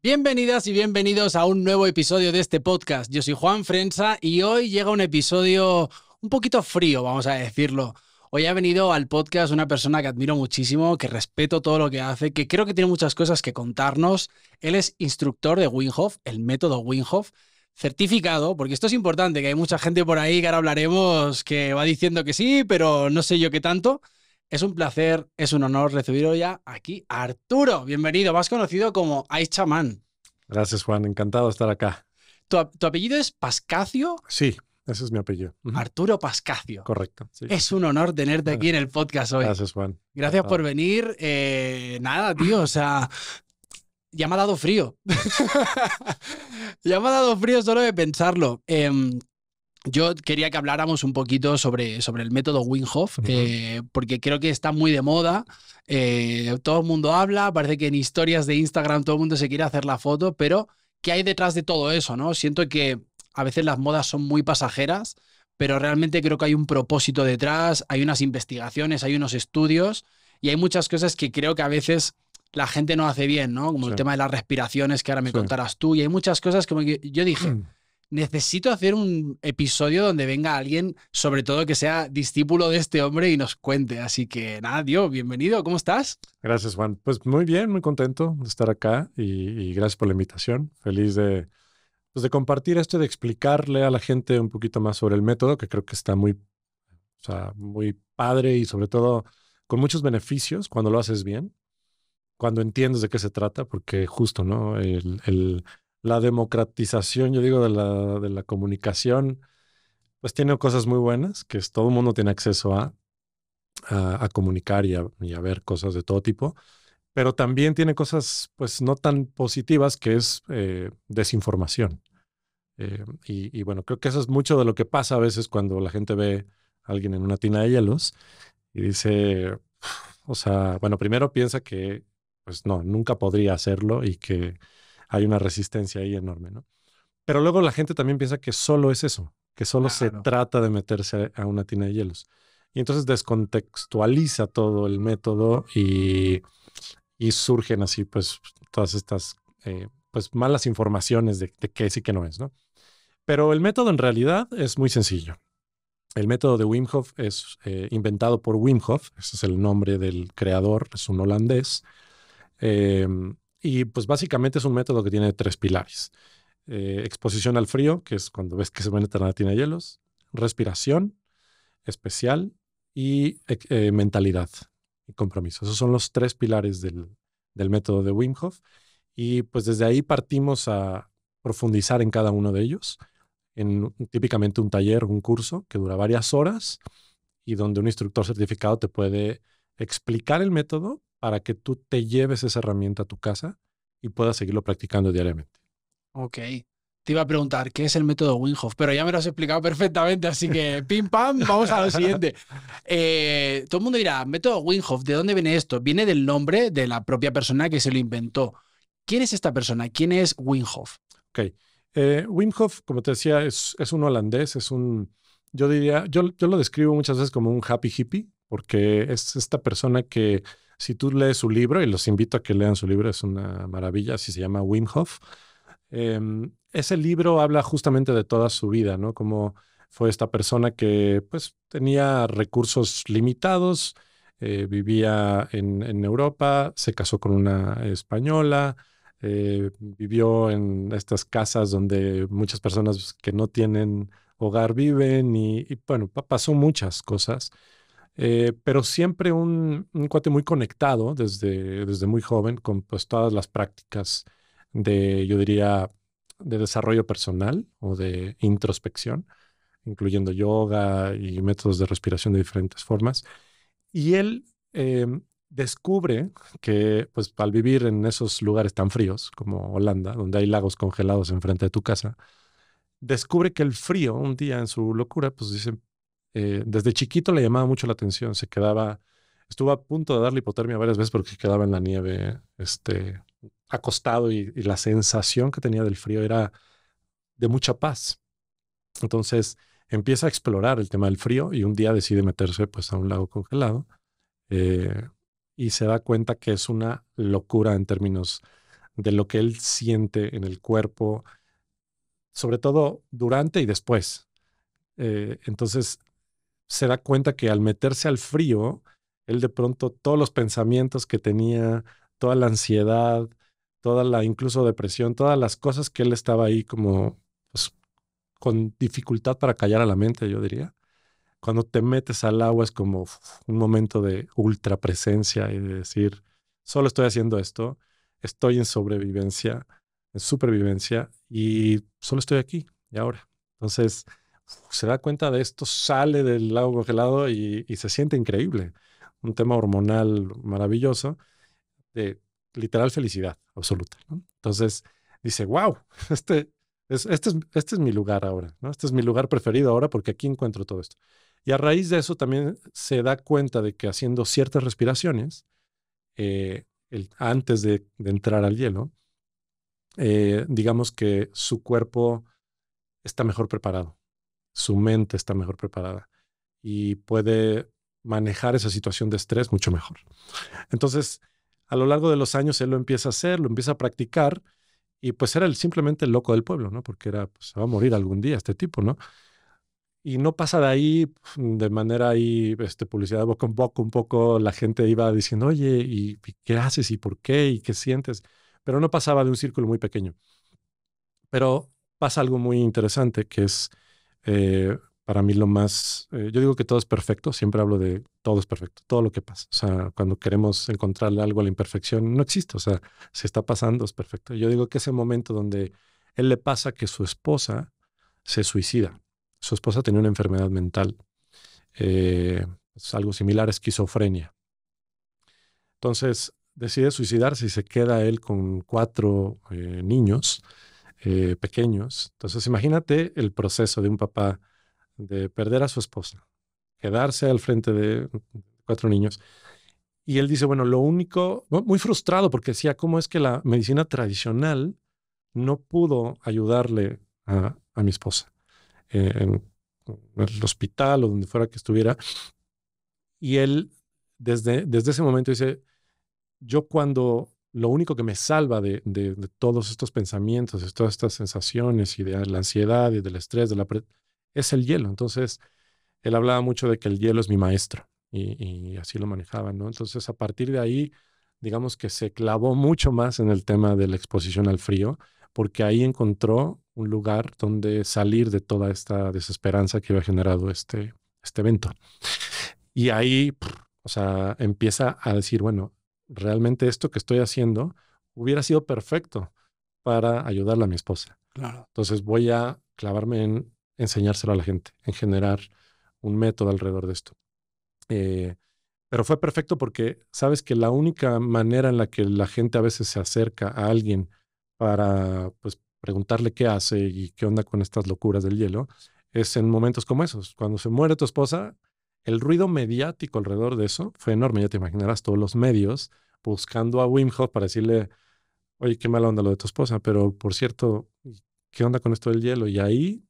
Bienvenidas y bienvenidos a un nuevo episodio de este podcast. Yo soy Juan Frensa y hoy llega un episodio un poquito frío, vamos a decirlo. Hoy ha venido al podcast una persona que admiro muchísimo, que respeto todo lo que hace, que creo que tiene muchas cosas que contarnos. Él es instructor de Winhoff, el método Winhoff, certificado, porque esto es importante, que hay mucha gente por ahí que ahora hablaremos que va diciendo que sí, pero no sé yo qué tanto. Es un placer, es un honor recibir hoy aquí. Arturo, bienvenido, más conocido como Ice Chaman. Gracias, Juan, encantado de estar acá. ¿Tu, apellido es Pascacio? Sí, ese es mi apellido. Arturo Pascacio. Correcto. Es un honor tenerte aquí en el podcast hoy. Gracias, Juan. Gracias por venir. Eh, nada, tío, o sea, ya me ha dado frío. ya me ha dado frío solo de pensarlo. Em, yo quería que habláramos un poquito sobre, sobre el método Winghoff, eh, porque creo que está muy de moda. Eh, todo el mundo habla, parece que en historias de Instagram todo el mundo se quiere hacer la foto, pero ¿qué hay detrás de todo eso? ¿no? Siento que a veces las modas son muy pasajeras, pero realmente creo que hay un propósito detrás, hay unas investigaciones, hay unos estudios y hay muchas cosas que creo que a veces la gente no hace bien, ¿no? Como el tema de las respiraciones que ahora me contarás tú y hay muchas cosas como que yo dije. Mm necesito hacer un episodio donde venga alguien, sobre todo que sea discípulo de este hombre y nos cuente. Así que nada, Dios, bienvenido, ¿cómo estás? Gracias, Juan. Pues muy bien, muy contento de estar acá y, gracias por la invitación. Feliz de, pues de compartir esto, de explicarle a la gente un poquito más sobre el método, que creo que está muy, o sea, muy padre y sobre todo con muchos beneficios cuando lo haces bien, cuando entiendes de qué se trata, porque justo, ¿no? el, el la democratización, yo digo, de la, de la comunicación, pues tiene cosas muy buenas, que es, todo el mundo tiene acceso a, a, comunicar y a, ver cosas de todo tipo, pero también tiene cosas pues no tan positivas, que es eh, desinformación. Eh, y, y, bueno, creo que eso es mucho de lo que pasa a veces cuando la gente ve a alguien en una tina de hielos y dice, o sea, bueno, primero piensa que pues no, nunca podría hacerlo y que hay una resistencia ahí enorme, ¿no? Pero luego la gente también piensa que solo es eso, que solo se trata de meterse a una tina de hielos. Y entonces descontextualiza todo el método y, surgen así, pues, todas estas eh, pues, malas informaciones de, qué es y qué no es, ¿no? Pero el método en realidad es muy sencillo. El método de Wim Hof es eh, inventado por Wim Hof, ese es el nombre del creador, es un holandés. Em, y pues básicamente es un método que tiene tres pilares. Eh, exposición al frío, que es cuando ves que se ven tiene hielos, respiración especial y eh, mentalidad y compromiso. Esos son los tres pilares del, del método de Wim Hof. Y pues desde ahí partimos a profundizar en cada uno de ellos, en típicamente un taller, un curso que dura varias horas y donde un instructor certificado te puede explicar el método para que tú te lleves esa herramienta a tu casa y puedas seguirlo practicando diariamente. Ok. Te iba a preguntar, ¿qué es el método Winghoff? Pero ya me lo has explicado perfectamente, así que pim pam, vamos a lo siguiente. Eh, todo el mundo dirá, método Winghoff, ¿de dónde viene esto? Viene del nombre de la propia persona que se lo inventó. ¿Quién es esta persona? ¿Quién es Winghoff? Ok. Eh, como te decía, es, es, un holandés, es un, yo diría, yo, yo lo describo muchas veces como un happy hippie, porque es esta persona que si tú lees su libro, y los invito a que lean su libro, es una maravilla, Si se llama Wim Hof, em, ese libro habla justamente de toda su vida, ¿no? Como fue esta persona que pues tenía recursos limitados, eh, vivía en, Europa, se casó con una española, eh, vivió en estas casas donde muchas personas que no tienen hogar viven y bueno, pasó muchas cosas. Eh, pero siempre un, cuate muy conectado desde, desde muy joven con pues, todas las prácticas de, yo diría, de desarrollo personal o de introspección, incluyendo yoga y métodos de respiración de diferentes formas. Y él eh, descubre que, pues, al vivir en esos lugares tan fríos como Holanda, donde hay lagos congelados enfrente de tu casa, descubre que el frío, un día en su locura, pues dice, eh, desde chiquito le llamaba mucho la atención, se quedaba, estuvo a punto de darle hipotermia varias veces porque quedaba en la nieve, este, acostado y, la sensación que tenía del frío era de mucha paz. Entonces empieza a explorar el tema del frío y un día decide meterse pues a un lago congelado eh, y se da cuenta que es una locura en términos de lo que él siente en el cuerpo, sobre todo durante y después. Eh, entonces se da cuenta que al meterse al frío, él de pronto todos los pensamientos que tenía, toda la ansiedad, toda la incluso depresión, todas las cosas que él estaba ahí como pues, con dificultad para callar a la mente, yo diría. Cuando te metes al agua es como un momento de ultra presencia y de decir, solo estoy haciendo esto, estoy en sobrevivencia, en supervivencia y solo estoy aquí y ahora. Entonces, se da cuenta de esto, sale del lago congelado y, se siente increíble. Un tema hormonal maravilloso de literal felicidad absoluta. Entonces dice, wow, este, es, este, este mi lugar ahora, ¿no? este es mi lugar preferido ahora porque aquí encuentro todo esto. Y a raíz de eso también se da cuenta de que haciendo ciertas respiraciones, eh, antes de, entrar al hielo, eh, digamos que su cuerpo está mejor preparado su mente está mejor preparada y puede manejar esa situación de estrés mucho mejor. Entonces, a lo largo de los años él lo empieza a hacer, lo empieza a practicar y pues era simplemente el loco del pueblo, ¿no? Porque era, pues, se va a morir algún día este tipo, ¿no? Y no pasa de ahí, de manera ahí, este, publicidad de boca en boca, un poco la gente iba diciendo, oye, ¿y qué haces? ¿Y por qué? ¿Y qué sientes? Pero no pasaba de un círculo muy pequeño. Pero pasa algo muy interesante que es eh, para mí lo más, eh, yo digo que todo es perfecto, siempre hablo de todo es perfecto, todo lo que pasa. O sea, cuando queremos encontrarle algo a la imperfección, no existe, o sea, si está pasando es perfecto. Yo digo que ese momento donde él le pasa que su esposa se suicida, su esposa tenía una enfermedad mental, eh, es algo similar a esquizofrenia. Entonces, decide suicidarse y se queda él con cuatro niños eh, pequeños. Entonces imagínate el proceso de un papá de perder a su esposa, quedarse al frente de cuatro niños. Y él dice, bueno, lo único, muy frustrado porque decía, ¿cómo es que la medicina tradicional no pudo ayudarle a, mi esposa en, en el hospital o donde fuera que estuviera? Y él desde, desde ese momento dice, yo cuando lo único que me salva de, todos estos pensamientos, de todas estas sensaciones y de la ansiedad y del estrés, de la es el hielo. Entonces, él hablaba mucho de que el hielo es mi maestro y, así lo manejaba, ¿no? Entonces, a partir de ahí, digamos que se clavó mucho más en el tema de la exposición al frío, porque ahí encontró un lugar donde salir de toda esta desesperanza que había generado este, este evento. Y ahí, o sea, empieza a decir, bueno, realmente esto que estoy haciendo hubiera sido perfecto para ayudarle a mi esposa. Claro. Entonces voy a clavarme en enseñárselo a la gente, en generar un método alrededor de esto. Eh, pero fue perfecto porque sabes que la única manera en la que la gente a veces se acerca a alguien para pues, preguntarle qué hace y qué onda con estas locuras del hielo es en momentos como esos. Cuando se muere tu esposa, el ruido mediático alrededor de eso fue enorme. Ya te imaginarás todos los medios buscando a Wim Hof para decirle, oye, qué mala onda lo de tu esposa, pero por cierto, ¿qué onda con esto del hielo? Y ahí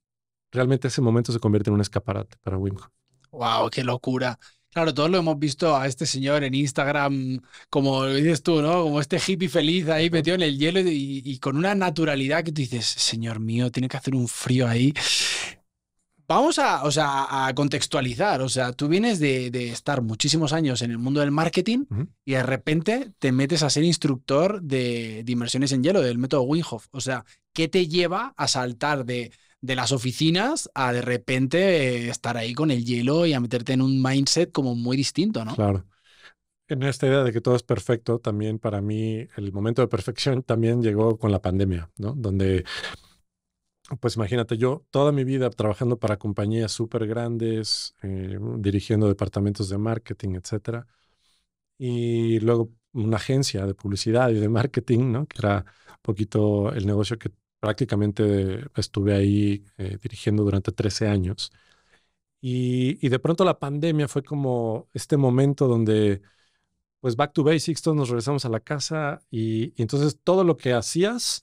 realmente ese momento se convierte en un escaparate para Wim Hof. ¡Wow! ¡Qué locura! Claro, todos lo hemos visto a este señor en Instagram, como dices tú, ¿no? Como este hippie feliz ahí metido en el hielo y, y con una naturalidad que tú dices, señor mío, tiene que hacer un frío ahí. Vamos a, o sea, a contextualizar. O sea, tú vienes de, estar muchísimos años en el mundo del marketing y de repente te metes a ser instructor de, de en hielo, del método Winhoff. O sea, ¿qué te lleva a saltar de, las oficinas a de repente eh, estar ahí con el hielo y a meterte en un mindset como muy distinto, ¿no? Claro. En esta idea de que todo es perfecto, también para mí el momento de perfección también llegó con la pandemia, ¿no? Donde pues imagínate, yo toda mi vida trabajando para compañías súper grandes, eh, dirigiendo departamentos de marketing, etcétera. Y luego una agencia de publicidad y de marketing, ¿no? Que era un poquito el negocio que prácticamente estuve ahí eh, dirigiendo durante 13 años. Y, de pronto la pandemia fue como este momento donde, pues, back to basics, todos nos regresamos a la casa y entonces todo lo que hacías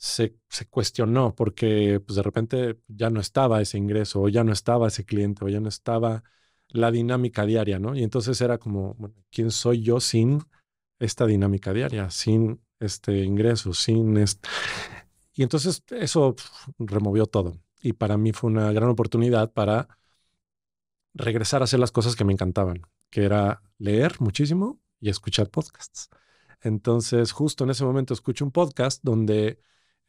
se, cuestionó porque pues de repente ya no estaba ese ingreso o ya no estaba ese cliente o ya no estaba la dinámica diaria, ¿no? Y entonces era como, ¿quién soy yo sin esta dinámica diaria, sin este ingreso, sin este... Y entonces eso removió todo. Y para mí fue una gran oportunidad para regresar a hacer las cosas que me encantaban, que era leer muchísimo y escuchar podcasts. Entonces, justo en ese momento escucho un podcast donde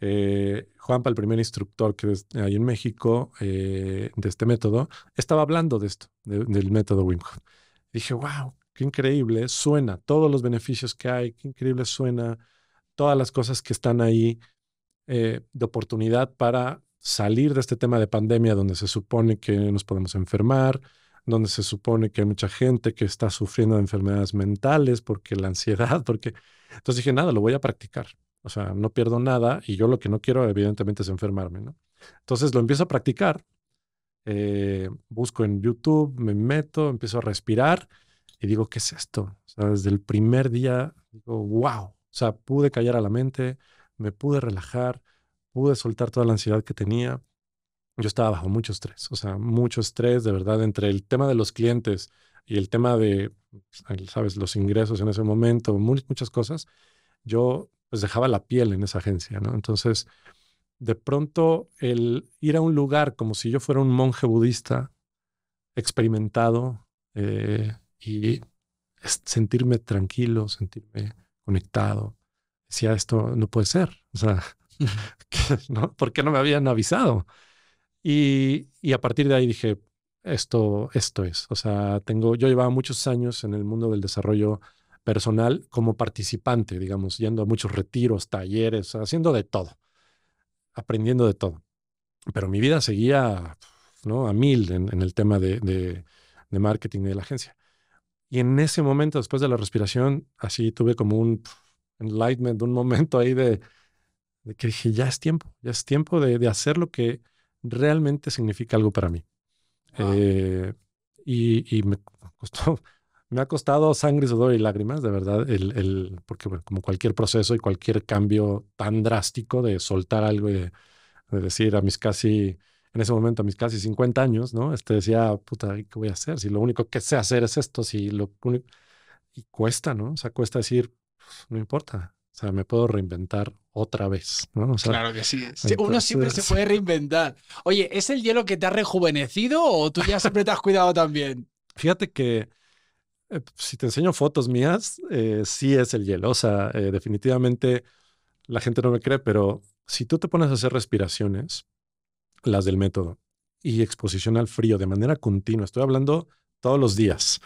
eh, Juanpa, el primer instructor que hay en México eh, de este método, estaba hablando de esto, del método Wim Hof. Dije, wow, qué increíble suena, todos los beneficios que hay, qué increíble suena, todas las cosas que están ahí eh, de oportunidad para salir de este tema de pandemia donde se supone que nos podemos enfermar, donde se supone que hay mucha gente que está sufriendo de enfermedades mentales porque la ansiedad, porque... Entonces dije, nada, lo voy a practicar. O sea, no pierdo nada y yo lo que no quiero evidentemente es enfermarme, ¿no? Entonces lo empiezo a practicar, eh, busco en YouTube, me meto, empiezo a respirar y digo, ¿qué es esto? O sea, desde el primer día digo, wow, o sea, pude callar a la mente, me pude relajar, pude soltar toda la ansiedad que tenía. Yo estaba bajo mucho estrés, o sea, mucho estrés, de verdad, entre el tema de los clientes y el tema de, pues, sabes, los ingresos en ese momento, muchas cosas. Yo pues dejaba la piel en esa agencia, ¿no? Entonces, de pronto, el ir a un lugar como si yo fuera un monje budista experimentado eh, y sentirme tranquilo, sentirme conectado, decía, esto no puede ser, o sea, ¿no? ¿por qué no me habían avisado? Y, a partir de ahí dije, esto, esto es. O sea, tengo, yo llevaba muchos años en el mundo del desarrollo personal como participante, digamos, yendo a muchos retiros, talleres, haciendo de todo, aprendiendo de todo. Pero mi vida seguía ¿no? a mil en, el tema de, de, marketing de la agencia. Y en ese momento, después de la respiración, así tuve como un enlightenment, un momento ahí de, que dije, ya es tiempo, ya es tiempo de, de hacer lo que realmente significa algo para mí. Ah, eh, y, y me costó me ha costado sangre, sudor y lágrimas, de verdad, el, el, porque bueno, como cualquier proceso y cualquier cambio tan drástico de soltar algo y de, decir a mis casi, en ese momento a mis casi 50 años, ¿no? Este decía, puta, ¿qué voy a hacer? Si lo único que sé hacer es esto, si lo único... Y cuesta, ¿no? O sea, cuesta decir, pues, no importa, o sea, me puedo reinventar otra vez, ¿no? claro que sí. Uno siempre se puede reinventar. Oye, ¿es el hielo que te ha rejuvenecido o tú ya siempre te has cuidado también? Fíjate que eh, pues, si te enseño fotos mías, eh, sí es el hielo. O sea, eh, definitivamente la gente no me cree, pero si tú te pones a hacer respiraciones, las del método, y exposición al frío de manera continua, estoy hablando todos los días,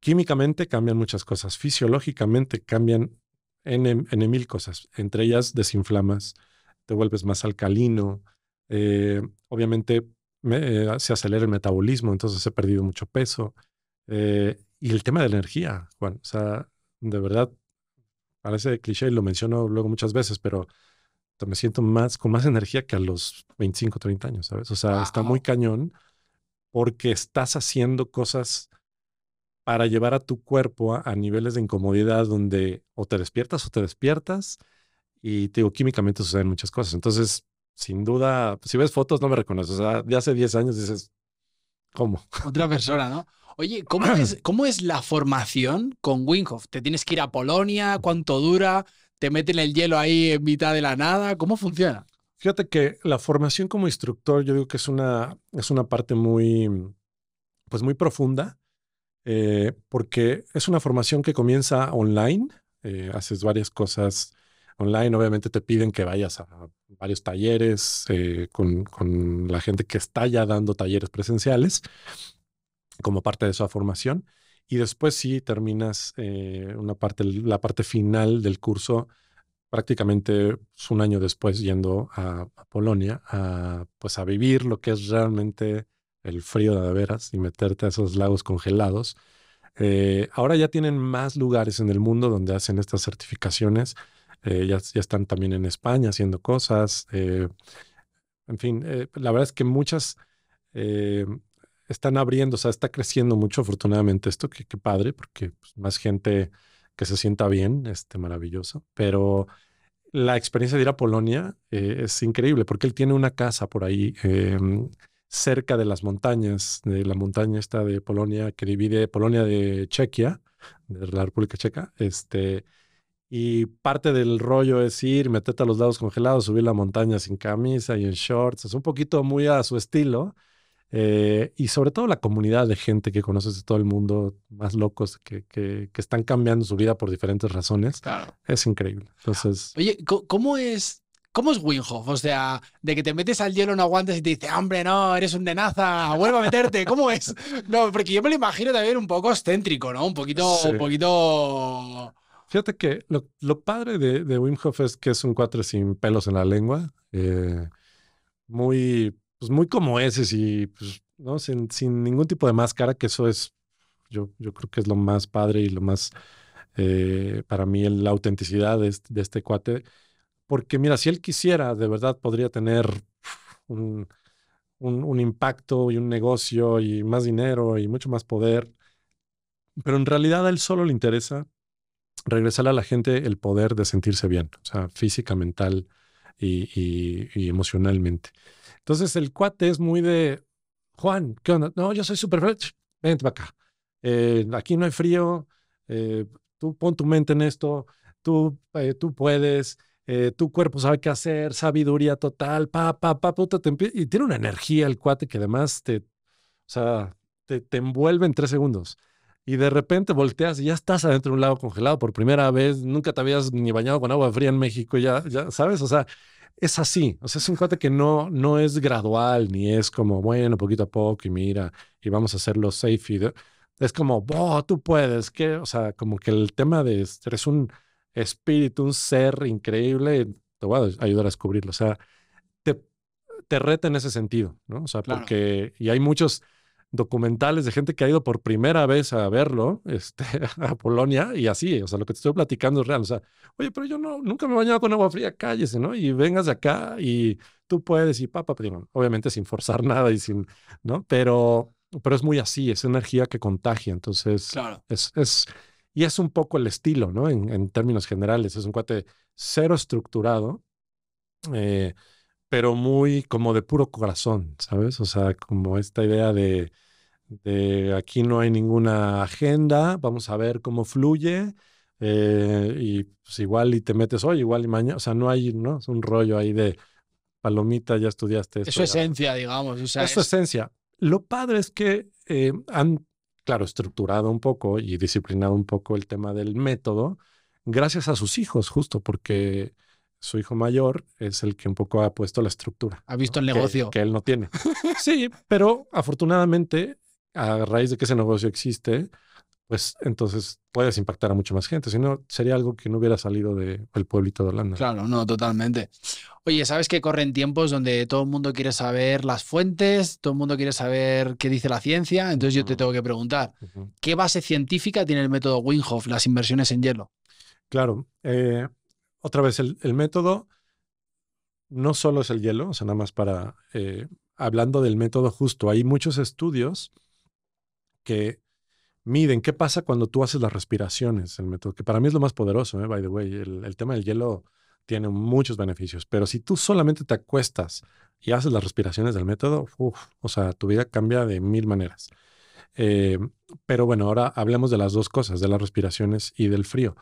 químicamente cambian muchas cosas, fisiológicamente cambian en, mil cosas. Entre ellas, desinflamas, te vuelves más alcalino, obviamente se acelera el metabolismo, entonces he perdido mucho peso. Y el tema de la energía, Juan, o sea, de verdad, parece cliché y lo menciono luego muchas veces, pero me siento más con más energía que a los 25, 30 años, ¿sabes? O sea, está muy cañón porque estás haciendo cosas para llevar a tu cuerpo a, niveles de incomodidad donde o te despiertas o te despiertas y te digo, químicamente suceden muchas cosas. Entonces, sin duda, si ves fotos no me reconoces, o sea, de hace 10 años dices, ¿cómo? Otra persona, ¿no? Oye, ¿cómo es, ¿cómo es la formación con Winghoff? ¿Te tienes que ir a Polonia? ¿Cuánto dura? ¿Te meten el hielo ahí en mitad de la nada? ¿Cómo funciona? Fíjate que la formación como instructor, yo digo que es una, es una parte muy, pues muy profunda, eh, porque es una formación que comienza online, eh, haces varias cosas online, obviamente te piden que vayas a varios talleres eh, con, con, la gente que está ya dando talleres presenciales, como parte de esa formación. Y después sí terminas eh, una parte, la parte final del curso prácticamente pues, un año después yendo a, Polonia a, pues a vivir lo que es realmente el frío de veras y meterte a esos lagos congelados. Eh, ahora ya tienen más lugares en el mundo donde hacen estas certificaciones. Eh, ya, ya, están también en España haciendo cosas. en fin, la verdad es que muchas están abriendo, o sea, está creciendo mucho afortunadamente esto, que, padre, porque pues, más gente que se sienta bien, este, maravilloso. Pero la experiencia de ir a Polonia eh, es increíble, porque él tiene una casa por ahí em, cerca de las montañas, de la montaña esta de Polonia, que divide Polonia de Chequia, de la República Checa, este... Y parte del rollo es ir, meterte a los lados congelados, subir la montaña sin camisa y en shorts. Es un poquito muy a su estilo, eh, y sobre todo la comunidad de gente que conoces de todo el mundo, más locos, que, que, están cambiando su vida por diferentes razones. Es increíble. Entonces. Oye, ¿cómo es? ¿Cómo es O sea, de que te metes al hielo, no aguantas y te dice, hombre, no, eres un denaza, vuelve a meterte. ¿Cómo es? No, porque yo me lo imagino también un poco excéntrico, ¿no? Un poquito, un poquito. Fíjate que lo, padre de, de Wim Hof es que es un cuatro sin pelos en la lengua. Eh, muy pues muy como ese, y pues, ¿no? Sin, ningún tipo de máscara, que eso es, yo, yo creo que es lo más padre y lo más, eh, para mí, la autenticidad este, de este, cuate. Porque mira, si él quisiera, de verdad podría tener un, un, un, impacto y un negocio y más dinero y mucho más poder. Pero en realidad a él solo le interesa regresar a la gente el poder de sentirse bien, o sea, física, mental, y, emocionalmente. Entonces el cuate es muy de, Juan, ¿qué onda? No, yo soy súper fresh, Vente para acá. Eh, aquí no hay frío. Eh, tú pon tu mente en esto. Tú, eh, tú puedes. tu cuerpo sabe qué hacer. Sabiduría total. Pa, pa, pa, puta. y tiene una energía el cuate que además te, o sea, te, te envuelve en tres segundos y de repente volteas y ya estás adentro de un lago congelado por primera vez, nunca te habías ni bañado con agua fría en México, ya, ya sabes, o sea, es así, o sea, es un cuate que no, no es gradual, ni es como, bueno, poquito a poco y mira, y vamos a hacerlo safe. es como, oh, tú puedes, que, o sea, como que el tema de eres un espíritu, un ser increíble, te voy a ayudar a descubrirlo, o sea, te, te reta en ese sentido, ¿no? O sea, porque, y hay muchos documentales de gente que ha ido por primera vez a verlo este, a Polonia y así, o sea, lo que te estoy platicando es real, o sea, oye, pero yo no, nunca me he bañado con agua fría, cállese, ¿no? Y vengas de acá y tú puedes y papá, primo, pues obviamente sin forzar nada y sin, ¿no? Pero, pero es muy así, es energía que contagia, entonces claro. es, es, y es un poco el estilo, ¿no? En, términos generales, es un cuate cero estructurado, eh, pero muy como de puro corazón, ¿sabes? O sea, como esta idea de aquí no hay ninguna agenda, vamos a ver cómo fluye. Eh, y pues igual y te metes hoy, igual y mañana, o sea, no hay, ¿no? Es un rollo ahí de palomita, ya estudiaste. Esto, es su esencia, digamos. O es su esencia. Lo padre es que eh, han, claro, estructurado un poco y disciplinado un poco el tema del método, gracias a sus hijos, justo porque su hijo mayor es el que un poco ha puesto la estructura. Ha visto el negocio. que, él no tiene. Sí, pero afortunadamente a raíz de que ese negocio existe, pues entonces puedes impactar a mucha más gente. Si no, sería algo que no hubiera salido del pueblito de Holanda. Claro, no, totalmente. Oye, ¿sabes que corren tiempos donde todo el mundo quiere saber las fuentes, todo el mundo quiere saber qué dice la ciencia? Entonces yo te tengo que preguntar, ¿qué base científica tiene el método Winhoff, las inversiones en hielo? Claro, eh, otra vez, el, método no solo es el hielo, o sea, nada más para, eh, hablando del método justo, hay muchos estudios que miden qué pasa cuando tú haces las respiraciones, el método, que para mí es lo más poderoso, eh, by the way. El, tema del hielo tiene muchos beneficios, pero si tú solamente te acuestas y haces las respiraciones del método, o sea, tu vida cambia de mil maneras. Eh, pero bueno, ahora hablemos de las dos cosas, de las respiraciones y del frío.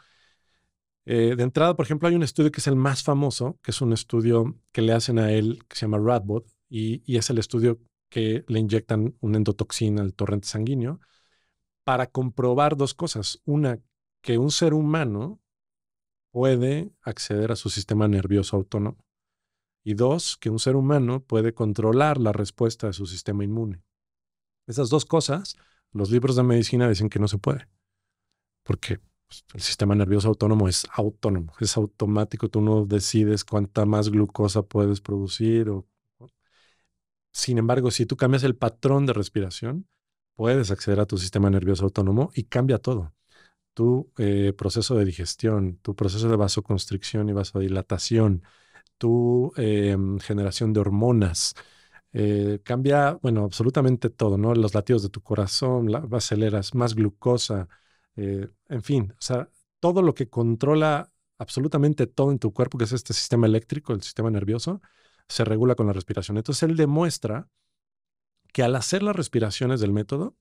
Eh, de entrada, por ejemplo, hay un estudio que es el más famoso, que es un estudio que le hacen a él, que se llama Radbot, y, y es el estudio que le inyectan una endotoxina al torrente sanguíneo para comprobar dos cosas. Una, que un ser humano puede acceder a su sistema nervioso autónomo. Y dos, que un ser humano puede controlar la respuesta de su sistema inmune. Esas dos cosas, los libros de medicina dicen que no se puede, porque pues, el sistema nervioso autónomo es autónomo, es automático, tú no decides cuánta más glucosa puedes producir o sin embargo, si tú cambias el patrón de respiración, puedes acceder a tu sistema nervioso autónomo y cambia todo. Tu eh, proceso de digestión, tu proceso de vasoconstricción y vasodilatación, tu eh, generación de hormonas, eh, cambia, bueno, absolutamente todo, ¿no? Los latidos de tu corazón, la, aceleras más glucosa, en fin, o sea, todo lo que controla absolutamente todo en tu cuerpo, que es este sistema eléctrico, el sistema nervioso, se regula con la respiración. Entonces él demuestra que al hacer las respiraciones del método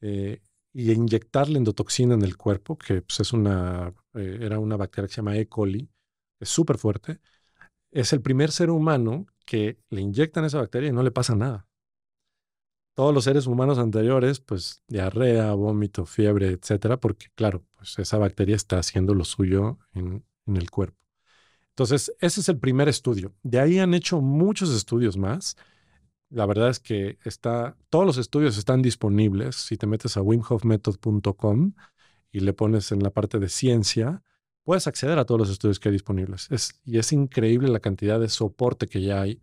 eh, y inyectar la endotoxina en el cuerpo, que pues, es una, eh, era una bacteria que se llama E. coli, es súper fuerte, es el primer ser humano que le inyectan esa bacteria y no le pasa nada. Todos los seres humanos anteriores, pues diarrea, vómito, fiebre, etcétera, porque claro, pues esa bacteria está haciendo lo suyo en el cuerpo. Entonces, ese es el primer estudio. De ahí han hecho muchos estudios más. La verdad es que está, todos los estudios están disponibles. Si te metes a wimhofmethod.com y le pones en la parte de ciencia, puedes acceder a todos los estudios que hay disponibles. y es increíble la cantidad de soporte que ya hay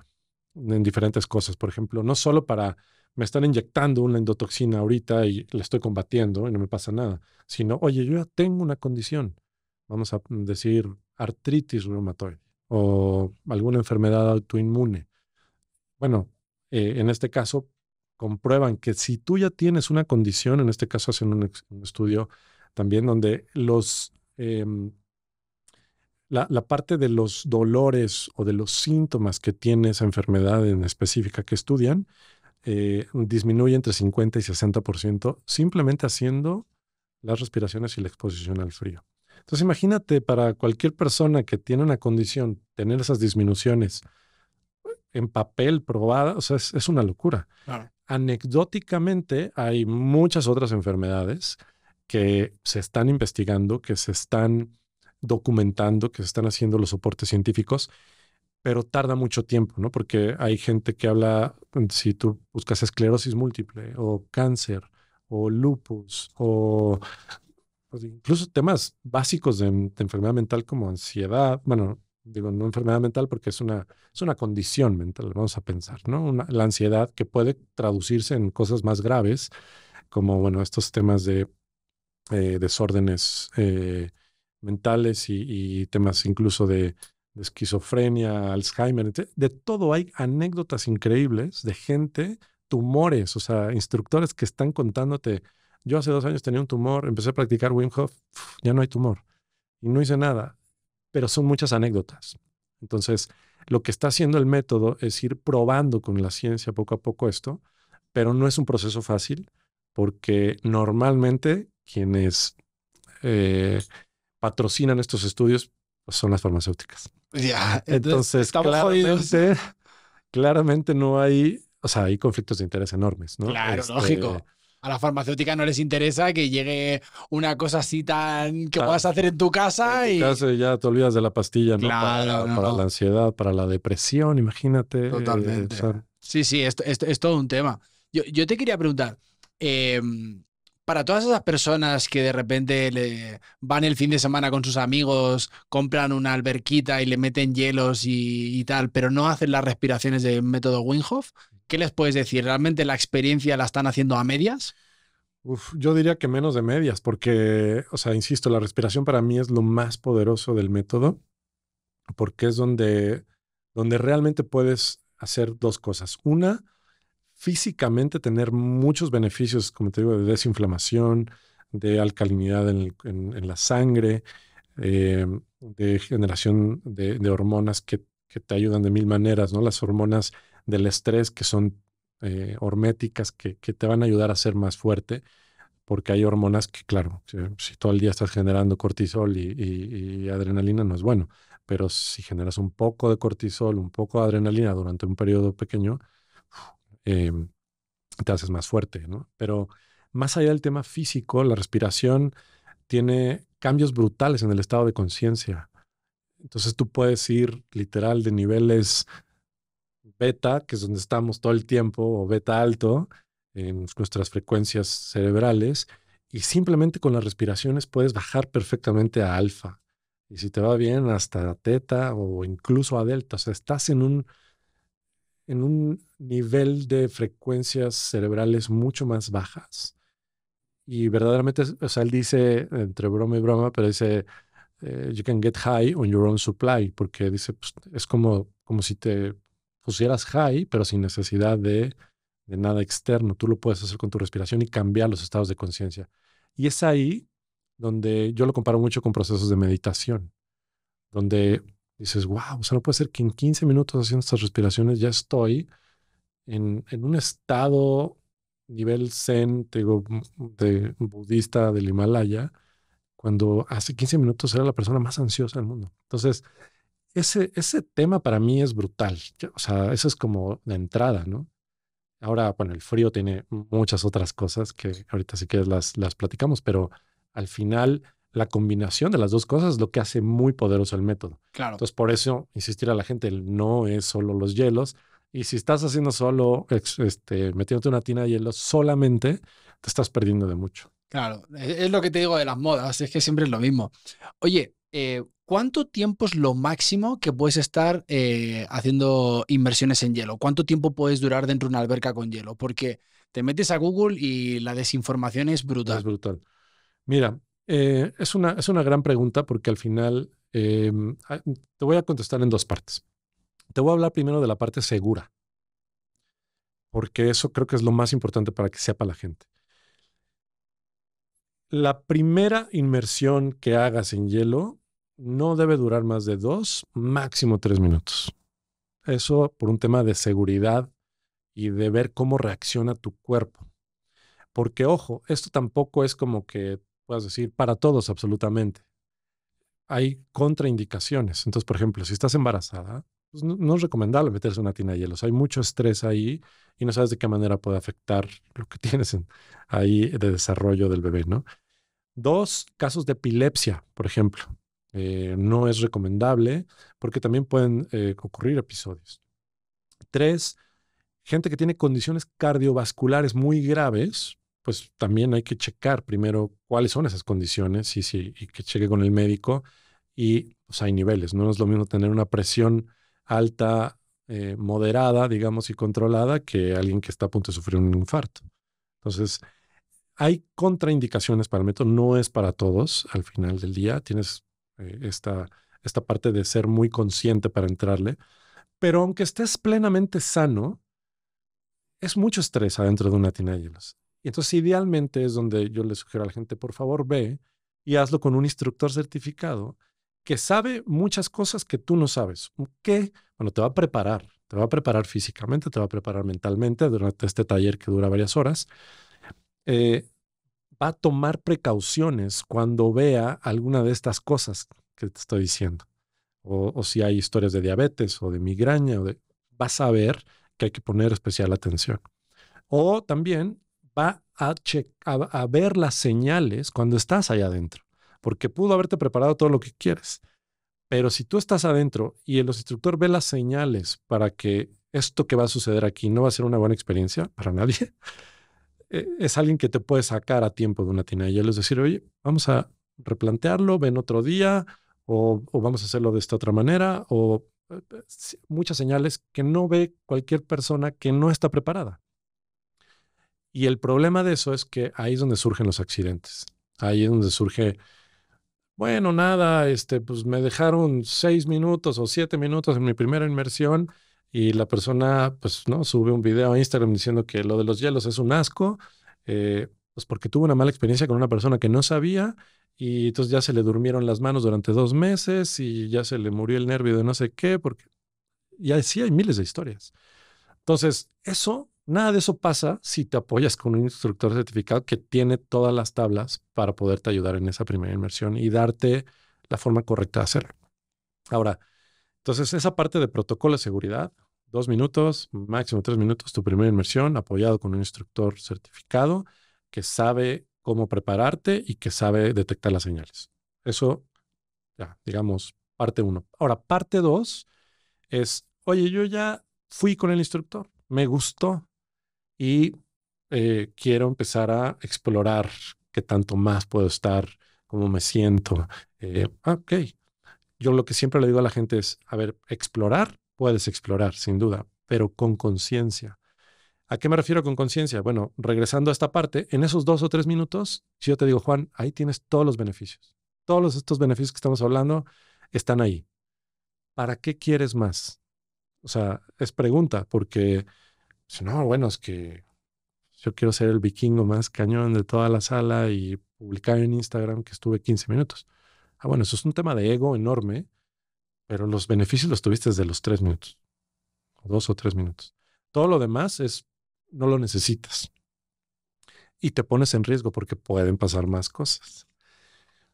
en diferentes cosas. Por ejemplo, no solo para me están inyectando una endotoxina ahorita y la estoy combatiendo y no me pasa nada, sino, oye, yo ya tengo una condición. Vamos a decir artritis reumatoide o alguna enfermedad autoinmune. Bueno, eh, en este caso comprueban que si tú ya tienes una condición, en este caso hacen un, estudio también donde los, em, la, parte de los dolores o de los síntomas que tiene esa enfermedad en específica que estudian eh, disminuye entre 50 y 60% simplemente haciendo las respiraciones y la exposición al frío. Entonces imagínate para cualquier persona que tiene una condición, tener esas disminuciones en papel probada, o sea, es, una locura. Anecdóticamente hay muchas otras enfermedades que se están investigando, que se están documentando, que se están haciendo los soportes científicos, pero tarda mucho tiempo, ¿no? Porque hay gente que habla, si tú buscas esclerosis múltiple o cáncer o lupus o pues, incluso temas básicos mm, de, enfermedad mental como ansiedad, bueno, digo, no enfermedad mental porque es una, es una condición mental, vamos a pensar, ¿no? Una, la ansiedad que puede traducirse en cosas más graves, como, bueno, estos temas de eh, desórdenes eh, mentales y, temas incluso de, de esquizofrenia, Alzheimer, de todo hay anécdotas increíbles de gente, tumores, o sea, instructores que están contándote yo hace dos años tenía un tumor, empecé a practicar Wim Hof, ya no hay tumor. Y no hice nada. Pero son muchas anécdotas. Entonces, lo que está haciendo el método es ir probando con la ciencia poco a poco esto, pero no es un proceso fácil porque normalmente quienes eh, patrocinan estos estudios pues, son las farmacéuticas. Ya, entonces, claramente, claramente no hay, o sea, hay conflictos de interés enormes, ¿no? Claro, este, lógico a la farmacéutica no les interesa que llegue una cosa así tan que ah. puedas hacer en tu casa y casa ya te olvidas de la pastilla, ¿no? para, para la ansiedad, para la depresión, imagínate. Eh, Totalmente. sí, sí, esto, es todo un tema. Yo, te quería preguntar, em, para todas esas personas que de repente van el fin de semana con sus amigos, compran una alberquita y le meten hielos y, tal, pero no hacen las respiraciones del método Winghoff, ¿qué les puedes decir? ¿Realmente la experiencia la están haciendo a medias? yo diría que menos de medias, porque, o sea, insisto, la respiración para mí es lo más poderoso del método, porque es donde, donde realmente puedes hacer dos cosas. Una, físicamente tener muchos beneficios, como te digo, de desinflamación, de alcalinidad en, la sangre, eh, de generación de, hormonas que, que, te ayudan de mil maneras, ¿no? Las hormonas del estrés, que son eh, horméticas, que, te van a ayudar a ser más fuerte, porque hay hormonas que, claro, si, todo el día estás generando cortisol y, adrenalina, no es bueno, pero si generas un poco de cortisol, un poco de adrenalina durante un periodo pequeño, em, te haces más fuerte, ¿no? Pero más allá del tema físico, la respiración tiene cambios brutales en el estado de conciencia. Entonces tú puedes ir literal de niveles beta, que es donde estamos todo el tiempo, o beta alto, en nuestras frecuencias cerebrales, y simplemente con las respiraciones puedes bajar perfectamente a alfa. Y si te va bien, hasta teta o incluso a delta. O sea, estás en un, en un nivel de frecuencias cerebrales mucho más bajas. Y verdaderamente, o sea, él dice, entre broma y broma, pero dice, eh, you can get high on your own supply, porque dice, pues, es como, como si te pusieras high, pero sin necesidad de, nada externo. Tú lo puedes hacer con tu respiración y cambiar los estados de conciencia. Y es ahí donde yo lo comparo mucho con procesos de meditación, donde dices, wow, o sea, no puede ser que en 15 minutos haciendo estas respiraciones ya estoy en, en un estado nivel zen, digo, de budista del Himalaya, cuando hace 15 minutos era la persona más ansiosa del mundo. Entonces, ese, tema para mí es brutal. o sea, eso es como la entrada, ¿no? Ahora, bueno, el frío tiene muchas otras cosas que ahorita sí que las, las platicamos, pero al final la combinación de las dos cosas es lo que hace muy poderoso el método. Claro. Entonces, por eso insistir a la gente, no es solo los hielos. Y si estás haciendo solo, este, metiéndote una tina de hielo solamente, te estás perdiendo de mucho. Claro, e, es lo que te digo de las modas, es que siempre es lo mismo. Oye, eh, ¿cuánto tiempo es lo máximo que puedes estar eh, haciendo inversiones en hielo? ¿Cuánto tiempo puedes durar dentro de una alberca con hielo? Porque te metes a Google y la desinformación es brutal. Es brutal. Mira, eh, es, una, es una gran pregunta porque al final ah, te voy a contestar en dos partes. Te voy a hablar primero de la parte segura, porque eso creo que es lo más importante para que sepa la gente la primera inmersión que hagas en hielo no debe durar más de dos, máximo tres minutos. Eso por un tema de seguridad y de ver cómo reacciona tu cuerpo. Porque, ojo, esto tampoco es como que puedas decir para todos absolutamente. Hay contraindicaciones. Entonces, por ejemplo, si estás embarazada, pues, no, es recomendable meterse una tina de hielos. Hay mucho estrés ahí y no sabes de qué manera puede afectar lo que tienes ahí de desarrollo del bebé, ¿no? Dos, casos de epilepsia, por ejemplo. Eh, no es recomendable porque también pueden eh, ocurrir episodios. Tres, gente que tiene condiciones cardiovasculares muy graves, pues también hay que checar primero cuáles son esas condiciones y, que cheque con el médico. Y pues, hay niveles, no es lo mismo tener una presión alta, eh, moderada, digamos, y controlada que alguien que está a punto de sufrir un infarto. Entonces, hay contraindicaciones para el método, no es para todos al final del día. Tienes eh, esta, esta parte de ser muy consciente para entrarle. Pero aunque estés plenamente sano, es mucho estrés adentro de una tina de Y entonces idealmente es donde yo le sugiero a la gente, por favor, ve y hazlo con un instructor certificado que sabe muchas cosas que tú no sabes. Mm, ¿Qué? bueno, te va a preparar, te va a preparar físicamente, te va a preparar mentalmente durante este taller que dura varias horas. Eh, va a tomar precauciones cuando vea alguna de estas cosas que te estoy diciendo. O, si hay historias de diabetes o de migraña, o de, va a saber que hay que poner especial atención. O también va a, ver las señales cuando estás allá adentro, porque pudo haberte preparado todo lo que quieres. Pero si tú estás adentro y el instructor ve las señales para que esto que va a suceder aquí no va a ser una buena experiencia para nadie, e, es alguien que te puede sacar a tiempo de una tina y decir, oye, vamos a replantearlo, ven otro día, o, o vamos a hacerlo de esta otra manera, o eh, eh, muchas señales que no ve cualquier persona que no está preparada. Y el problema de eso es que ahí es donde surgen los accidentes. Ahí es donde surge, bueno, nada, este, pues me dejaron seis minutos o siete minutos en mi primera inmersión y la persona, pues, ¿no? Sube un video a Instagram diciendo que lo de los hielos es un asco, eh, pues porque tuvo una mala experiencia con una persona que no sabía y entonces ya se le durmieron las manos durante dos meses y ya se le murió el nervio de no sé qué, porque ya sí hay miles de historias. Entonces, eso, nada de eso pasa si te apoyas con un instructor certificado que tiene todas las tablas para poderte ayudar en esa primera inmersión y darte la forma correcta de hacerlo. Ahora, entonces, esa parte de protocolo de seguridad, dos minutos, máximo tres minutos, tu primera inmersión, apoyado con un instructor certificado que sabe cómo prepararte y que sabe detectar las señales. Eso, ya, digamos, parte uno. Ahora, parte dos es, oye, yo ya fui con el instructor, me gustó y eh, quiero empezar a explorar qué tanto más puedo estar, cómo me siento. Eh, ah, ok, yo lo que siempre le digo a la gente es, a ver, explorar, puedes explorar, sin duda, pero con conciencia. ¿A qué me refiero con conciencia? Bueno, regresando a esta parte, en esos dos o tres minutos, si yo te digo, Juan, ahí tienes todos los beneficios. Todos estos beneficios que estamos hablando están ahí. ¿Para qué quieres más? O sea, es pregunta, porque si no, bueno, es que yo quiero ser el vikingo más cañón de toda la sala y publicar en Instagram que estuve 15 minutos. Ah, bueno, eso es un tema de ego enorme, pero los beneficios los tuviste desde los tres minutos, dos o tres minutos. Todo lo demás es, no lo necesitas. Y te pones en riesgo porque pueden pasar más cosas.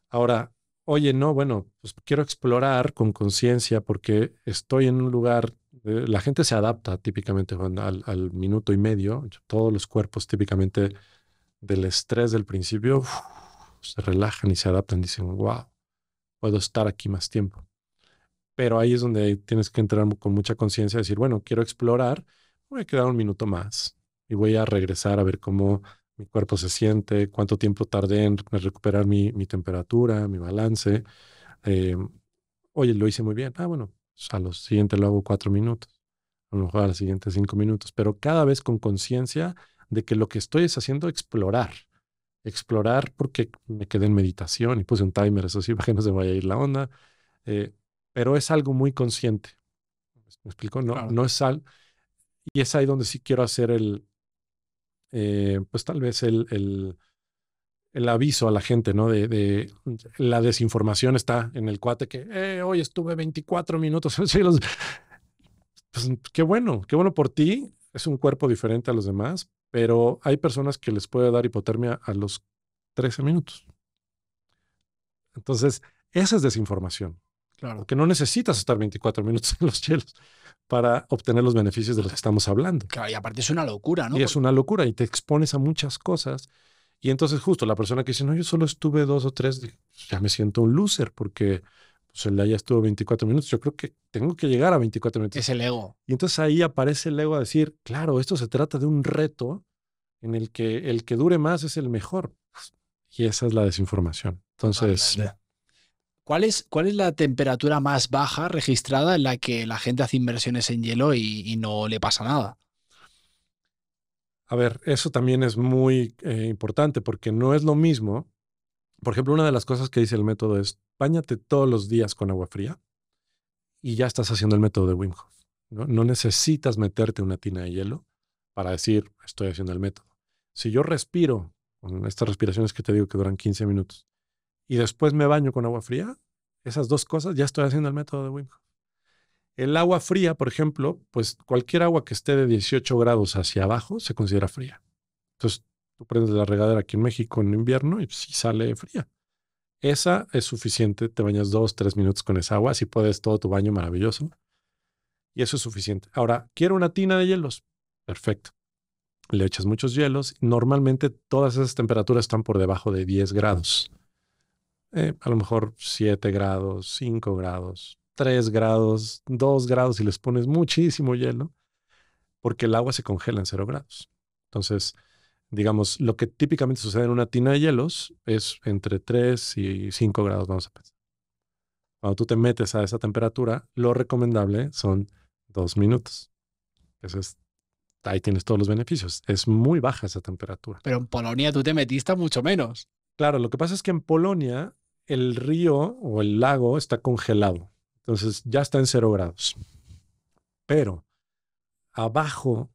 Ahora, oye, no, bueno, pues quiero explorar con conciencia porque estoy en un lugar, la gente se adapta típicamente al, minuto y medio, todos los cuerpos típicamente del estrés del principio se relajan y se adaptan, dicen, wow, puedo estar aquí más tiempo. Pero ahí es donde tienes que entrar con mucha conciencia y decir, bueno, quiero explorar, voy a quedar un minuto más y voy a regresar a ver cómo mi cuerpo se siente, cuánto tiempo tardé en recuperar mi, temperatura, mi balance. Eh, oye, lo hice muy bien. Ah, bueno, pues, a lo siguiente lo hago cuatro minutos, a lo mejor a los siguientes cinco minutos, pero cada vez con conciencia de que lo que estoy es haciendo explorar explorar porque me quedé en meditación y puse un timer, eso sí, para que no se vaya a ir la onda. Eh, pero es algo muy consciente. ¿Me explico? No, no es sal Y es ahí donde sí quiero hacer el, eh, pues tal vez el, el, aviso a la gente, ¿no? De, la desinformación está en el cuate que, eh, hoy estuve 24 minutos. pues qué bueno, qué bueno por ti. Es un cuerpo diferente a los demás, pero hay personas que les puede dar hipotermia a los 13 minutos. Entonces, esa es desinformación. Claro. Que no necesitas estar 24 minutos en los chelos para obtener los beneficios de los que estamos hablando. Claro, y aparte es una locura, ¿no? Y es una locura y te expones a muchas cosas. Y entonces justo la persona que dice, no, yo solo estuve dos o tres, ya me siento un loser porque Celaya pues, estuvo 24 minutos, yo creo que tengo que llegar a 24 minutos. Es el ego. Y entonces ahí aparece el ego a decir, claro, esto se trata de un reto en el que el que dure más es el mejor. Y esa es la desinformación. Entonces... ¿Cuál es, ¿Cuál es la temperatura más baja registrada en la que la gente hace inversiones en hielo y, no le pasa nada? A ver, eso también es muy eh, importante porque no es lo mismo por ejemplo, una de las cosas que dice el método es, bañate todos los días con agua fría y ya estás haciendo el método de Wim Hof. ¿no? necesitas meterte una tina de hielo para decir, estoy haciendo el método. Si yo respiro con estas respiraciones que te digo que duran 15 minutos y después me baño con agua fría, esas dos cosas ya estoy haciendo el método de Wim Hof. El agua fría, por ejemplo, pues cualquier agua que esté de 18 grados hacia abajo se considera fría. Entonces, Tú prendes la regadera aquí en México en invierno y si sale fría. Esa es suficiente, te bañas dos, tres minutos con esa agua, así puedes todo tu baño maravilloso. Y eso es suficiente. Ahora, quiero una tina de hielos. Perfecto. Le echas muchos hielos. Normalmente todas esas temperaturas están por debajo de 10 grados. Eh, a lo mejor 7 grados, 5 grados, 3 grados, 2 grados y les pones muchísimo hielo, porque el agua se congela en 0 grados. Entonces, digamos, lo que típicamente sucede en una tina de hielos es entre 3 y 5 grados, vamos a pensar. Cuando tú te metes a esa temperatura, lo recomendable son 2 minutos. Eso ahí tienes todos los beneficios. Es muy baja esa temperatura. Pero en Polonia tú te metiste mucho menos. Claro, lo que pasa es que en Polonia el río o el lago está congelado. Entonces ya está en 0 grados. Pero abajo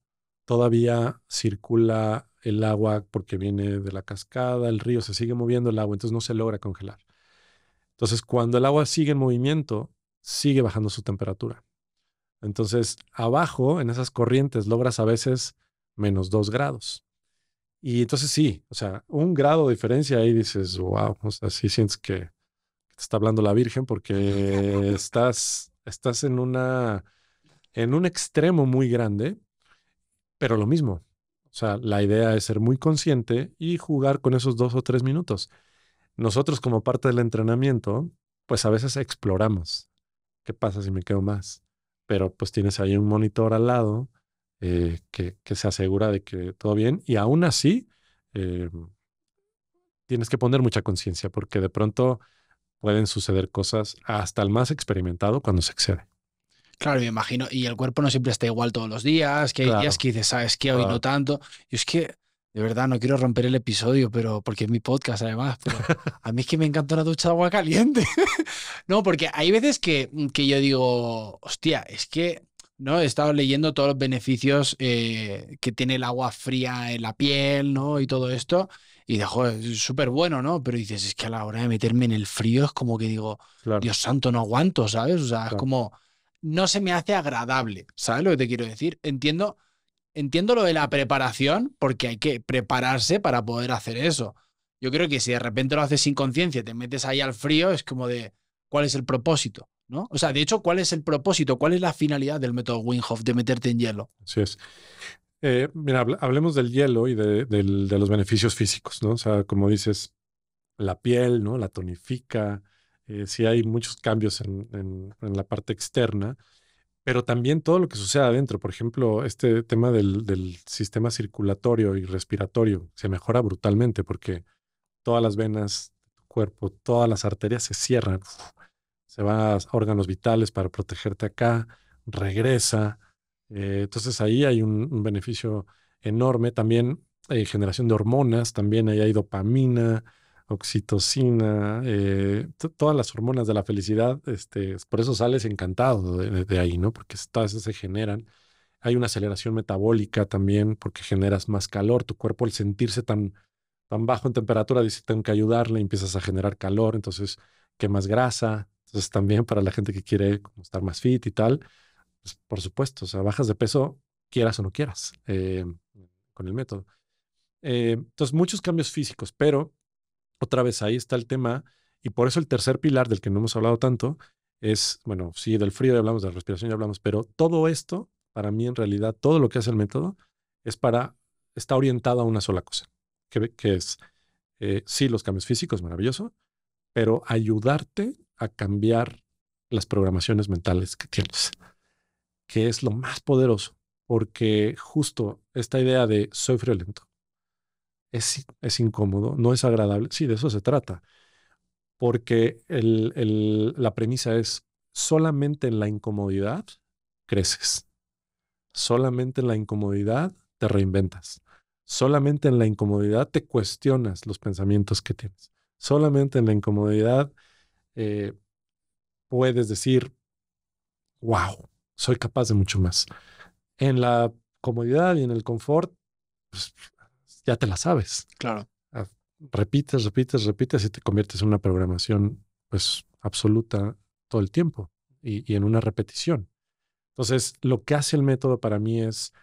todavía circula el agua porque viene de la cascada, el río se sigue moviendo el agua, entonces no se logra congelar. Entonces, cuando el agua sigue en movimiento, sigue bajando su temperatura. Entonces, abajo, en esas corrientes, logras a veces menos dos grados. Y entonces sí, o sea, un grado de diferencia ahí dices, wow, o sientes que te está hablando la Virgen porque estás, estás en, una, en un extremo muy grande pero lo mismo. O sea, la idea es ser muy consciente y jugar con esos dos o tres minutos. Nosotros como parte del entrenamiento, pues a veces exploramos. ¿Qué pasa si me quedo más? Pero pues tienes ahí un monitor al lado eh, que, se asegura de que todo bien y aún así eh, tienes que poner mucha conciencia porque de pronto pueden suceder cosas hasta el más experimentado cuando se excede. Claro, me imagino, y el cuerpo no siempre está igual todos los días, que hay días que dices, sabes que hoy no tanto. Y es que, de verdad, no quiero romper el episodio, pero porque es mi podcast además, pero a mí es que me encanta una ducha de agua caliente. no, porque hay veces que, que yo digo, hostia, es que ¿no? He estado leyendo todos los beneficios eh, que tiene el agua fría en la piel, ¿no? Y todo esto. Y dejo, es súper bueno, ¿no? Pero dices, es que a la hora de meterme en el frío es como que digo, Dios santo, no aguanto, ¿sabes? O sea, es como, no se me hace agradable. ¿Sabes lo que te quiero decir? Entiendo, lo de la preparación, porque hay que prepararse para poder hacer eso. Yo creo que si de repente lo haces sin conciencia, te metes ahí al frío, es como de, ¿cuál es el propósito? ¿No? O sea, de hecho, ¿cuál es el propósito? ¿Cuál es la finalidad del método Winghoff de meterte en hielo? Así es. Eh, mira, hablemos del hielo y de, de, los beneficios físicos, ¿no? O sea, como dices, la piel, ¿no? La tonifica, eh, si hay muchos cambios en, la parte externa, pero también todo lo que sucede adentro. Por ejemplo, este tema del, sistema circulatorio y respiratorio se mejora brutalmente porque todas las venas tu cuerpo, todas las arterias se cierran, se van a órganos vitales para protegerte acá, regresa. Eh, entonces ahí hay un, beneficio enorme. También hay eh, generación de hormonas, también hay dopamina, oxitocina, eh, todas las hormonas de la felicidad, este, por eso sales encantado de, ahí, ¿no? Porque todas esas se generan. Hay una aceleración metabólica también porque generas más calor. Tu cuerpo al sentirse tan, tan bajo en temperatura dice, tengo que ayudarle, empiezas a generar calor, entonces quemas grasa. Entonces también para la gente que quiere estar más fit y tal, pues, por supuesto, o sea, bajas de peso quieras o no quieras eh, con el método. Eh, entonces muchos cambios físicos, pero otra vez ahí está el tema. Y por eso el tercer pilar del que no hemos hablado tanto es, bueno, sí, del frío ya hablamos, de la respiración ya hablamos, pero todo esto, para mí en realidad, todo lo que hace el método es para, está orientado a una sola cosa, que, es, eh, sí, los cambios físicos, maravilloso, pero ayudarte a cambiar las programaciones mentales que tienes, que es lo más poderoso, porque justo esta idea de soy friolento, es, incómodo, no es agradable. Sí, de eso se trata. Porque la premisa es solamente en la incomodidad creces. Solamente en la incomodidad te reinventas. Solamente en la incomodidad te cuestionas los pensamientos que tienes. Solamente en la incomodidad eh, puedes decir, wow, soy capaz de mucho más. En la comodidad y en el confort, pues, ya te la sabes. Claro. Ah, repites, repites, repites y te conviertes en una programación pues absoluta todo el tiempo y, en una repetición. Entonces, lo que hace el método para mí es,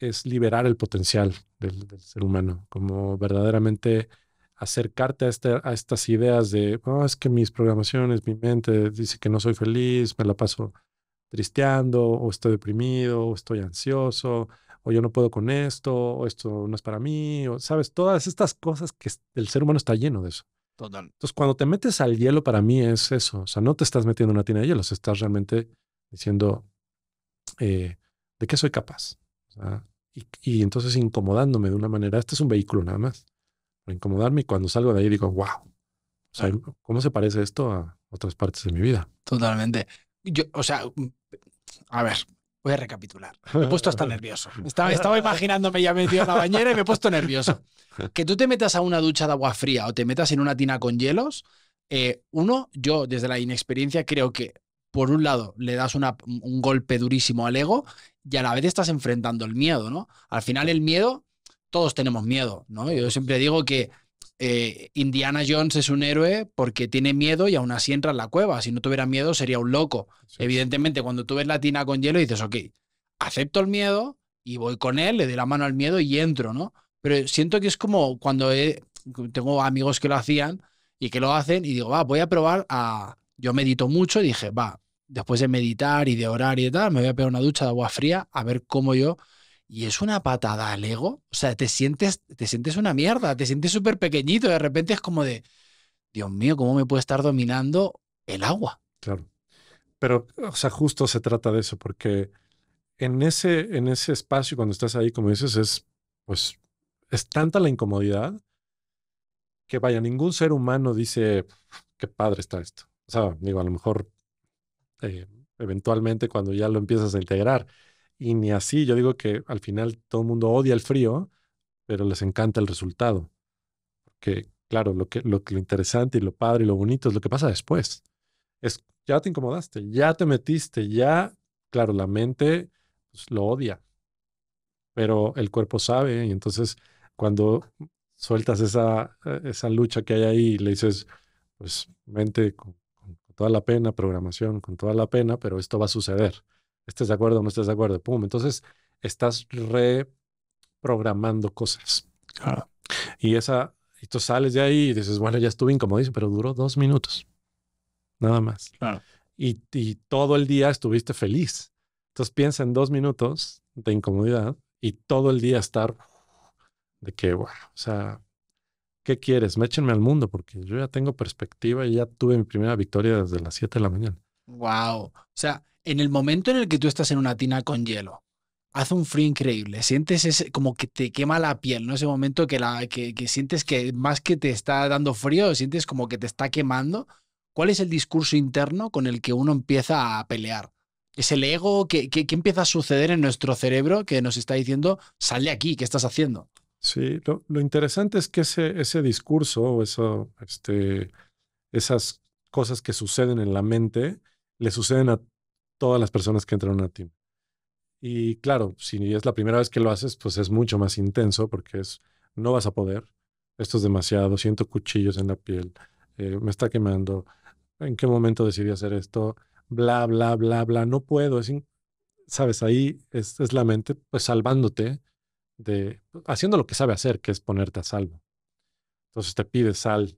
es liberar el potencial del, ser humano, como verdaderamente acercarte a, este, a estas ideas de, oh, es que mis programaciones, mi mente dice que no soy feliz, me la paso tristeando, o estoy deprimido, o estoy ansioso, o yo no puedo con esto, o esto no es para mí, o sabes, todas estas cosas que el ser humano está lleno de eso. Total. Entonces, cuando te metes al hielo, para mí es eso. O sea, no te estás metiendo en una tienda de hielos, estás realmente diciendo, eh, ¿de qué soy capaz? y, entonces incomodándome de una manera. Este es un vehículo nada más. Para incomodarme y cuando salgo de ahí digo, wow. O sea, ¿cómo se parece esto a otras partes de mi vida? Totalmente. Yo, o sea, mm, a ver, Voy a recapitular. Me he puesto hasta nervioso. Estaba, imaginándome ya metido en la bañera y me he puesto nervioso. Que tú te metas a una ducha de agua fría o te metas en una tina con hielos, eh, uno, yo desde la inexperiencia creo que, por un lado, le das un golpe durísimo al ego y a la vez estás enfrentando el miedo, ¿no? Al final el miedo, todos tenemos miedo, ¿no? Yo siempre digo que eh, Indiana Jones es un héroe porque tiene miedo y aún así entra en la cueva. Si no tuviera miedo, sería un loco. Evidentemente, cuando tú ves la tina con hielo, dices, ok, acepto el miedo y voy con él, le doy la mano al miedo y entro, ¿no? Pero siento que es como cuando tengo amigos que lo hacían y que lo hacen y digo, va, voy a probar a... Yo medito mucho y dije, va, después de meditar y de orar y tal, me voy a pegar una ducha de agua fría a ver cómo yo y es una patada al ego. O sea, te sientes, te sientes una mierda, te sientes súper pequeñito. De repente es como de, Dios mío, ¿cómo me puede estar dominando el agua? Claro. Pero, o sea, justo se trata de eso, porque en ese, en ese espacio, cuando estás ahí, como dices, es, pues, es tanta la incomodidad que vaya, ningún ser humano dice, qué padre está esto. O sea, digo, a lo mejor eh, eventualmente cuando ya lo empiezas a integrar, y ni así, yo digo que al final todo el mundo odia el frío, pero les encanta el resultado. Porque, claro, lo, que, lo, interesante y lo padre y lo bonito es lo que pasa después. Es, ya te incomodaste, ya te metiste, ya, claro, la mente pues, lo odia, pero el cuerpo sabe y entonces cuando sueltas esa, e, esa lucha que hay ahí y le dices, pues mente con, toda la pena, programación, con toda la pena, pero esto va a suceder. ¿Estás de acuerdo o no estás de acuerdo? Pum. Entonces estás reprogramando cosas. Y esa, y tú sales de ahí y dices, bueno, ya estuve incomodísimo, pero duró dos minutos. Nada más. Claro. Y, todo el día estuviste feliz. Entonces piensa en dos minutos de incomodidad y todo el día estar de que, wow. o sea, ¿qué quieres? Méchenme al mundo porque yo ya tengo perspectiva y ya tuve mi primera victoria desde las 7 de la mañana. Wow. O sea, en el momento en el que tú estás en una tina con hielo, hace un frío increíble, sientes ese, como que te quema la piel, ¿no? Ese momento que, la, que, sientes que más que te está dando frío, sientes como que te está quemando. ¿Cuál es el discurso interno con el que uno empieza a pelear? ¿Es el ego? ¿Qué, empieza a suceder en nuestro cerebro que nos está diciendo, sal de aquí, ¿qué estás haciendo? Sí, lo, lo interesante es que ese, ese discurso o eso, este, esas cosas que suceden en la mente le suceden a todas las personas que entran a ti. Y claro, si es la primera vez que lo haces, pues es mucho más intenso porque es, no vas a poder, esto es demasiado, siento cuchillos en la piel, eh, me está quemando, ¿en qué momento decidí hacer esto? Bla, bla, bla, bla, no puedo, es sabes, ahí es, es, la mente pues salvándote de, haciendo lo que sabe hacer, que es ponerte a salvo. Entonces te pide sal.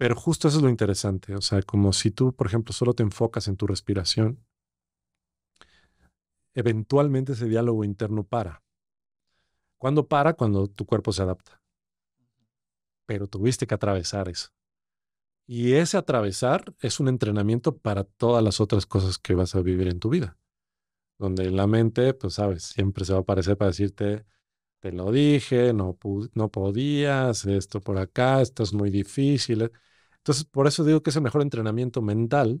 Pero justo eso es lo interesante, o sea, como si tú, por ejemplo, solo te enfocas en tu respiración, eventualmente ese diálogo interno para. ¿Cuándo para? Cuando tu cuerpo se adapta. Pero tuviste que atravesar eso. Y ese atravesar es un entrenamiento para todas las otras cosas que vas a vivir en tu vida. Donde la mente, pues sabes, siempre se va a aparecer para decirte, te lo dije, no, no podías, esto por acá, esto es muy difícil. Entonces, por eso digo que es el mejor entrenamiento mental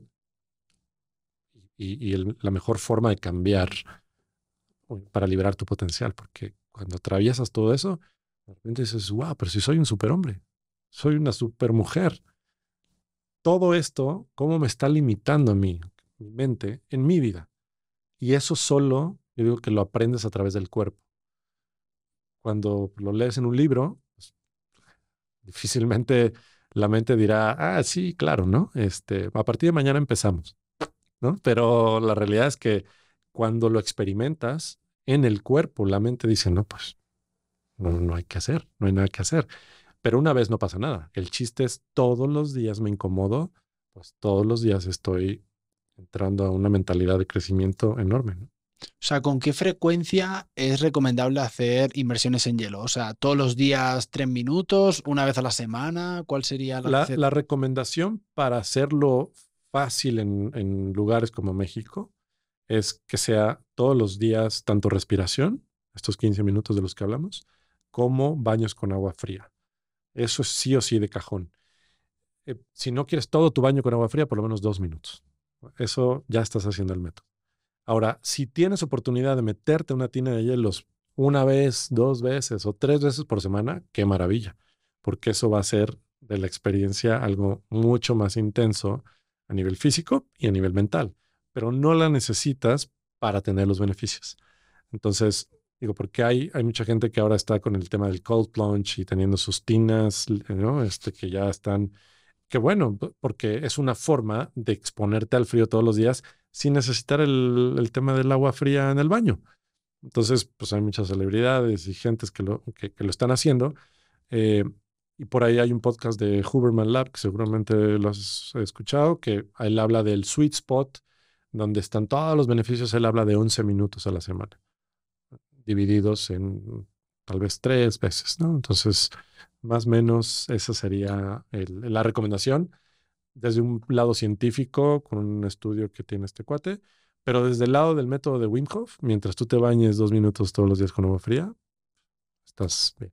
y, la mejor forma de cambiar para liberar tu potencial, porque cuando atraviesas todo eso, de repente dices, wow, pero si soy un superhombre, soy una supermujer. Todo esto, ¿cómo me está limitando a mí, mi mente, en mi vida? Y eso solo, yo digo que lo aprendes a través del cuerpo. Cuando lo lees en un libro, pues, difícilmente la mente dirá, ah, sí, claro, ¿no? Este, a partir de mañana empezamos. ¿no? Pero la realidad es que cuando lo experimentas en el cuerpo, la mente dice, no, pues no, no hay que hacer, no hay nada que hacer. Pero una vez no pasa nada. El chiste es todos los días me incomodo, pues todos los días estoy entrando a una mentalidad de crecimiento enorme. ¿no? O sea, ¿con qué frecuencia es recomendable hacer inversiones en hielo? O sea, todos los días tres minutos, una vez a la semana, ¿cuál sería la, la, la recomendación para hacerlo fácil en, lugares como México es que sea todos los días tanto respiración, estos 15 minutos de los que hablamos, como baños con agua fría. Eso es sí o sí de cajón. Eh, si no quieres todo tu baño con agua fría, por lo menos dos minutos. Eso ya estás haciendo el método. Ahora, si tienes oportunidad de meterte una tina de hielos una vez, dos veces o tres veces por semana, qué maravilla, porque eso va a ser de la experiencia algo mucho más intenso a nivel físico y a nivel mental, pero no la necesitas para tener los beneficios. Entonces, digo, porque hay, mucha gente que ahora está con el tema del cold plunge y teniendo sus tinas, ¿no? Este, que ya están, que bueno, porque es una forma de exponerte al frío todos los días sin necesitar el, tema del agua fría en el baño. Entonces, pues hay muchas celebridades y gentes que lo, lo están haciendo. Eh, y por ahí hay un podcast de Huberman Lab, que seguramente lo has escuchado, que él habla del sweet spot, donde están todos los beneficios. Él habla de 11 minutos a la semana, divididos en tal vez tres veces, ¿no? Entonces, más o menos esa sería la recomendación desde un lado científico, con un estudio que tiene este cuate, pero desde el lado del método de Wim mientras tú te bañes dos minutos todos los días con agua fría, estás bien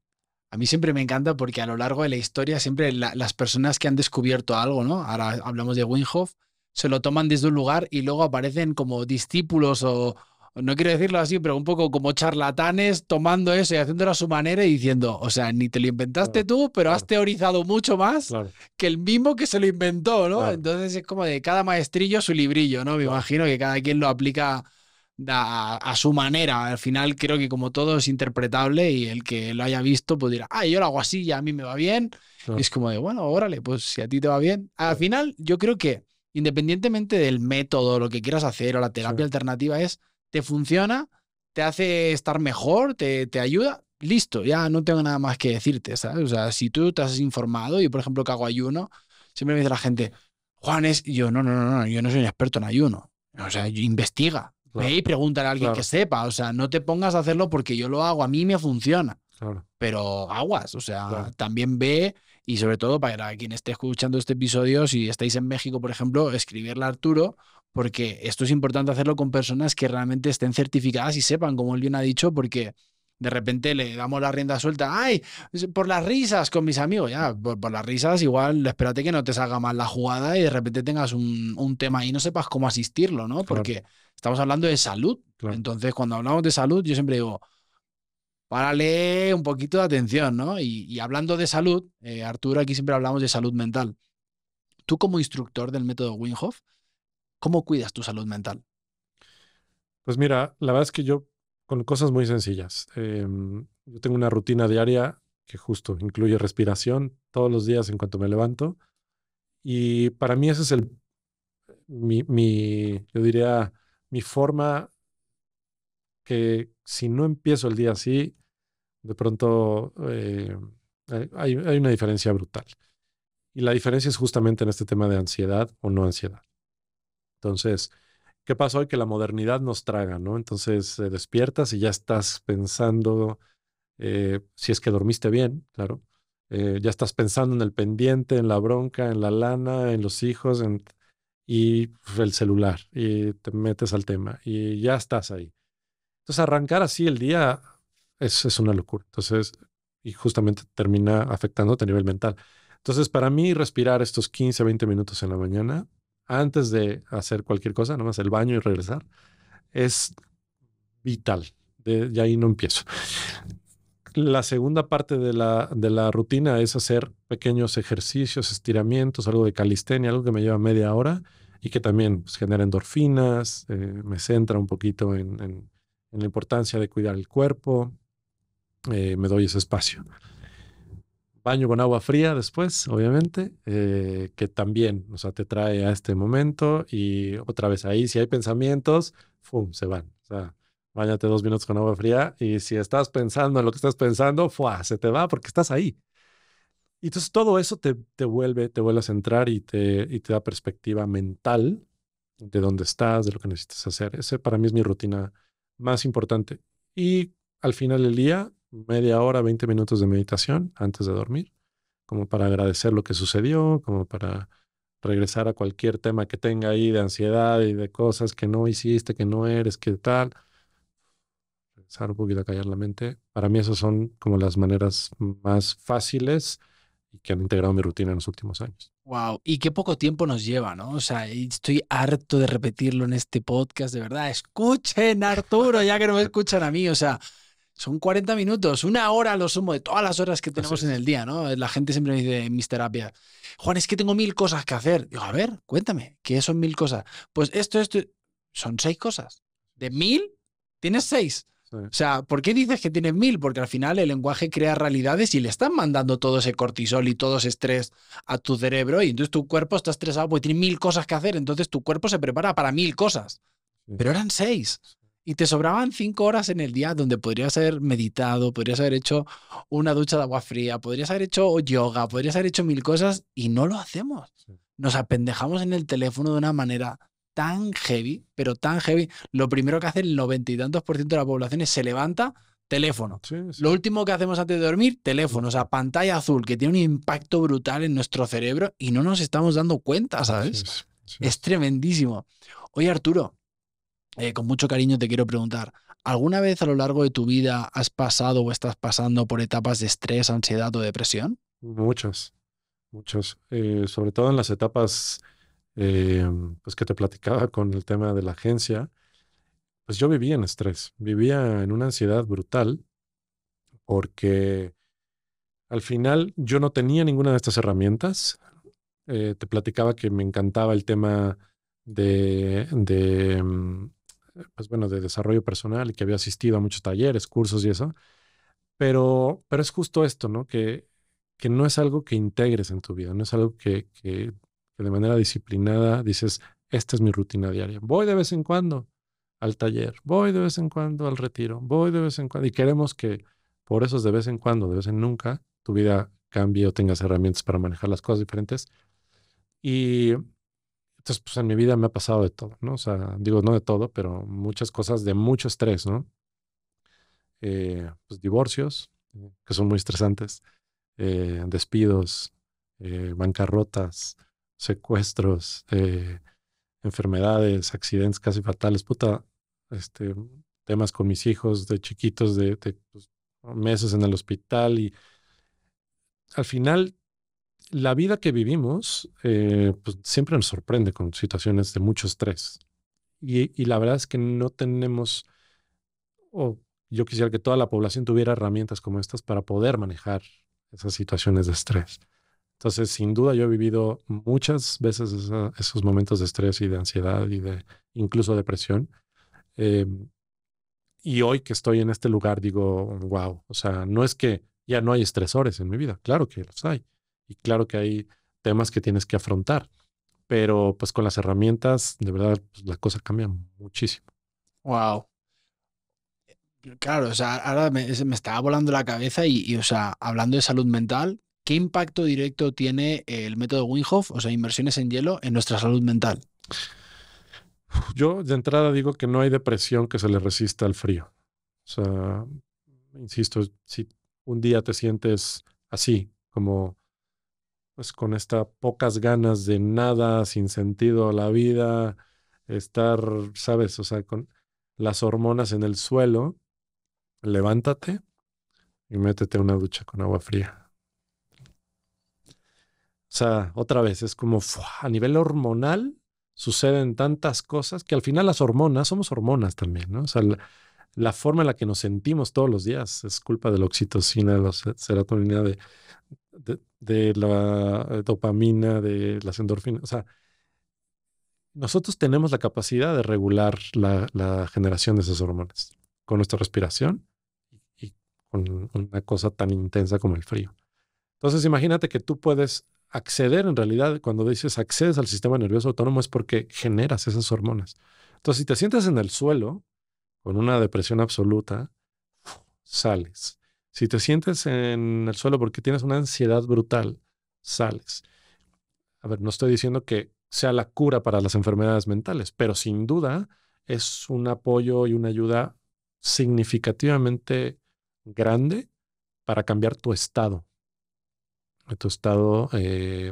a mí siempre me encanta porque a lo largo de la historia siempre las personas que han descubierto algo, ¿no? Ahora hablamos de Winhoff, se lo toman desde un lugar y luego aparecen como discípulos o, no quiero decirlo así, pero un poco como charlatanes tomando eso y haciéndolo a su manera y diciendo, o sea, ni te lo inventaste tú, pero has teorizado mucho más que el mismo que se lo inventó, ¿no? Entonces es como de cada maestrillo su librillo, ¿no? Me imagino que cada quien lo aplica a, su manera. Al final creo que como todo es interpretable y el que lo haya visto pues dirá, ah, yo lo hago así y a mí me va bien. es como de, bueno, órale, pues si a ti te va bien. Al final yo creo que independientemente del método, lo que quieras hacer o la terapia alternativa es, te funciona, te hace estar mejor, te, ayuda, listo, ya no tengo nada más que decirte, O sea, si tú te has informado, y por ejemplo que hago ayuno, siempre me dice la gente, Juan es, yo no, no, no, no, yo no soy un experto en ayuno. O sea, investiga, Ve y pregúntale a alguien que sepa. O sea, no te pongas a hacerlo porque yo lo hago, a mí me funciona. Pero aguas, o sea, también ve y sobre todo para quien esté escuchando este episodio, si estáis en México, por ejemplo, escribirle a Arturo, porque esto es importante hacerlo con personas que realmente estén certificadas y sepan, como él bien ha dicho, porque de repente le damos la rienda suelta, ay, por las risas con mis amigos, ya, por, las risas igual, espérate que no te salga mal la jugada y de repente tengas un, un tema y no sepas cómo asistirlo, ¿no? Porque estamos hablando de salud. Entonces, cuando hablamos de salud, yo siempre digo, párale un poquito de atención, ¿no? Y, hablando de salud, eh, Arturo, aquí siempre hablamos de salud mental. Tú como instructor del método Winhoff, ¿cómo cuidas tu salud mental? Pues mira, la verdad es que yo con cosas muy sencillas. Em, yo tengo una rutina diaria que justo incluye respiración todos los días en cuanto me levanto. Y para mí ese es el, mi, mi yo diría, mi forma que si no empiezo el día así, de pronto eh, hay una diferencia brutal. Y la diferencia es justamente en este tema de ansiedad o no ansiedad. Entonces, ¿Qué pasa hoy? Que la modernidad nos traga, ¿no? Entonces eh, despiertas y ya estás pensando, eh, si es que dormiste bien, claro, eh, ya estás pensando en el pendiente, en la bronca, en la lana, en los hijos, y pues, el celular, y te metes al tema, y ya estás ahí. Entonces arrancar así el día es, es una locura. Entonces, y justamente termina afectándote a nivel mental. Entonces, para mí, respirar estos 15, 20 minutos en la mañana antes de hacer cualquier cosa, nomás el baño y regresar, es vital. De, ahí no empiezo. La segunda parte de la, rutina es hacer pequeños ejercicios, estiramientos, algo de calistenia, algo que me lleva media hora y que también pues, genera endorfinas, eh, me centra un poquito en, la importancia de cuidar el cuerpo, eh, me doy ese espacio baño con agua fría después, obviamente, eh, que también, o sea, te trae a este momento y otra vez ahí, si hay pensamientos, ¡fum!, se van. O sea, bañate dos minutos con agua fría y si estás pensando en lo que estás pensando, ¡fua!, se te va porque estás ahí. Y entonces todo eso te, te vuelve, te vuelve a centrar y te, y te da perspectiva mental de dónde estás, de lo que necesitas hacer. Ese para mí es mi rutina más importante. Y al final del día, media hora, 20 minutos de meditación antes de dormir, como para agradecer lo que sucedió, como para regresar a cualquier tema que tenga ahí de ansiedad y de cosas que no hiciste, que no eres, que tal. Regresar un poquito a callar la mente. Para mí esas son como las maneras más fáciles y que han integrado mi rutina en los últimos años. Wow, y qué poco tiempo nos lleva, ¿no? O sea, estoy harto de repetirlo en este podcast, de verdad. Escuchen, Arturo, ya que no me escuchan a mí, o sea, son 40 minutos, una hora lo sumo de todas las horas que tenemos en el día, ¿no? La gente siempre me dice en mis terapias, Juan, es que tengo mil cosas que hacer. Digo, a ver, cuéntame, ¿qué son mil cosas? Pues esto, esto, son seis cosas. De mil, tienes seis. O sea, ¿por qué dices que tienes mil? Porque al final el lenguaje crea realidades y le están mandando todo ese cortisol y todo ese estrés a tu cerebro y entonces tu cuerpo está estresado porque tiene mil cosas que hacer, entonces tu cuerpo se prepara para mil cosas. Pero eran seis y te sobraban cinco horas en el día donde podrías haber meditado, podrías haber hecho una ducha de agua fría, podrías haber hecho yoga, podrías haber hecho mil cosas y no lo hacemos. Nos apendejamos en el teléfono de una manera tan heavy, pero tan heavy. Lo primero que hace el noventa y tantos por ciento de la población es se levanta, teléfono. Lo último que hacemos antes de dormir, teléfono. O sea, pantalla azul, que tiene un impacto brutal en nuestro cerebro y no nos estamos dando cuenta, ¿sabes? es tremendísimo. Oye, Arturo, eh, con mucho cariño te quiero preguntar, ¿alguna vez a lo largo de tu vida has pasado o estás pasando por etapas de estrés, ansiedad o depresión? Muchas, muchas. Eh, sobre todo en las etapas eh, pues que te platicaba con el tema de la agencia, pues yo vivía en estrés, vivía en una ansiedad brutal porque al final yo no tenía ninguna de estas herramientas. te platicaba que me encantaba el tema de mm, pues bueno, de desarrollo personal y que había asistido a muchos talleres, cursos y eso. Pero, pero es justo esto, ¿no? Que, que no es algo que integres en tu vida, no es algo que, que, de manera disciplinada dices, esta es mi rutina diaria. Voy de vez en cuando al taller, voy de vez en cuando al retiro, voy de vez en cuando. Y queremos que por eso de vez en cuando, de vez en nunca, tu vida cambie o tengas herramientas para manejar las cosas diferentes. Y entonces, pues en mi vida me ha pasado de todo, ¿no? O sea, digo, no de todo, pero muchas cosas de mucho estrés, ¿no? Eh, pues divorcios, eh, que son muy estresantes, eh, despidos, bancarrotas, secuestros, enfermedades, accidentes casi fatales, puta, este, temas con mis hijos de chiquitos de, pues, meses en el hospital y al final la vida que vivimos eh, pues, siempre nos sorprende con situaciones de mucho estrés. Y, la verdad es que no tenemos, o yo quisiera que toda la población tuviera herramientas como estas para poder manejar esas situaciones de estrés. Entonces, sin duda, yo he vivido muchas veces esos momentos de estrés y de ansiedad y de incluso depresión. Em, y hoy que estoy en este lugar, digo, wow, o sea, no es que ya no hay estresores en mi vida, claro que los hay y claro que hay temas que tienes que afrontar, pero pues con las herramientas, de verdad, pues, la cosa cambia muchísimo. Wow. Claro, o sea, ahora me, me estaba volando la cabeza y, o sea, hablando de salud mental, ¿qué impacto directo tiene el método Winhoff, o sea, inversiones en hielo, en nuestra salud mental? Yo de entrada digo que no hay depresión que se le resista al frío. O sea, insisto, si un día te sientes así, como pues con estas pocas ganas de nada, sin sentido a la vida, estar, sabes, o sea, con las hormonas en el suelo, levántate y métete una ducha con agua fría. O sea, otra vez, es como a nivel hormonal suceden tantas cosas que al final las hormonas, somos hormonas también, ¿no? O sea, la, forma en la que nos sentimos todos los días es culpa de la oxitocina, de la serotonina, de de, la dopamina, de las endorfinas. O sea, nosotros tenemos la capacidad de regular la, la generación de esas hormonas con nuestra respiración y con una cosa tan intensa como el frío. Entonces, imagínate que tú puedes acceder, en realidad, cuando dices accedes al sistema nervioso autónomo es porque generas esas hormonas. Entonces, si te sientes en el suelo con una depresión absoluta, sales. Si te sientes en el suelo porque tienes una ansiedad brutal, sales. A ver, no estoy diciendo que sea la cura para las enfermedades mentales, pero sin duda es un apoyo y una ayuda significativamente grande para cambiar tu estado, tu estado, eh,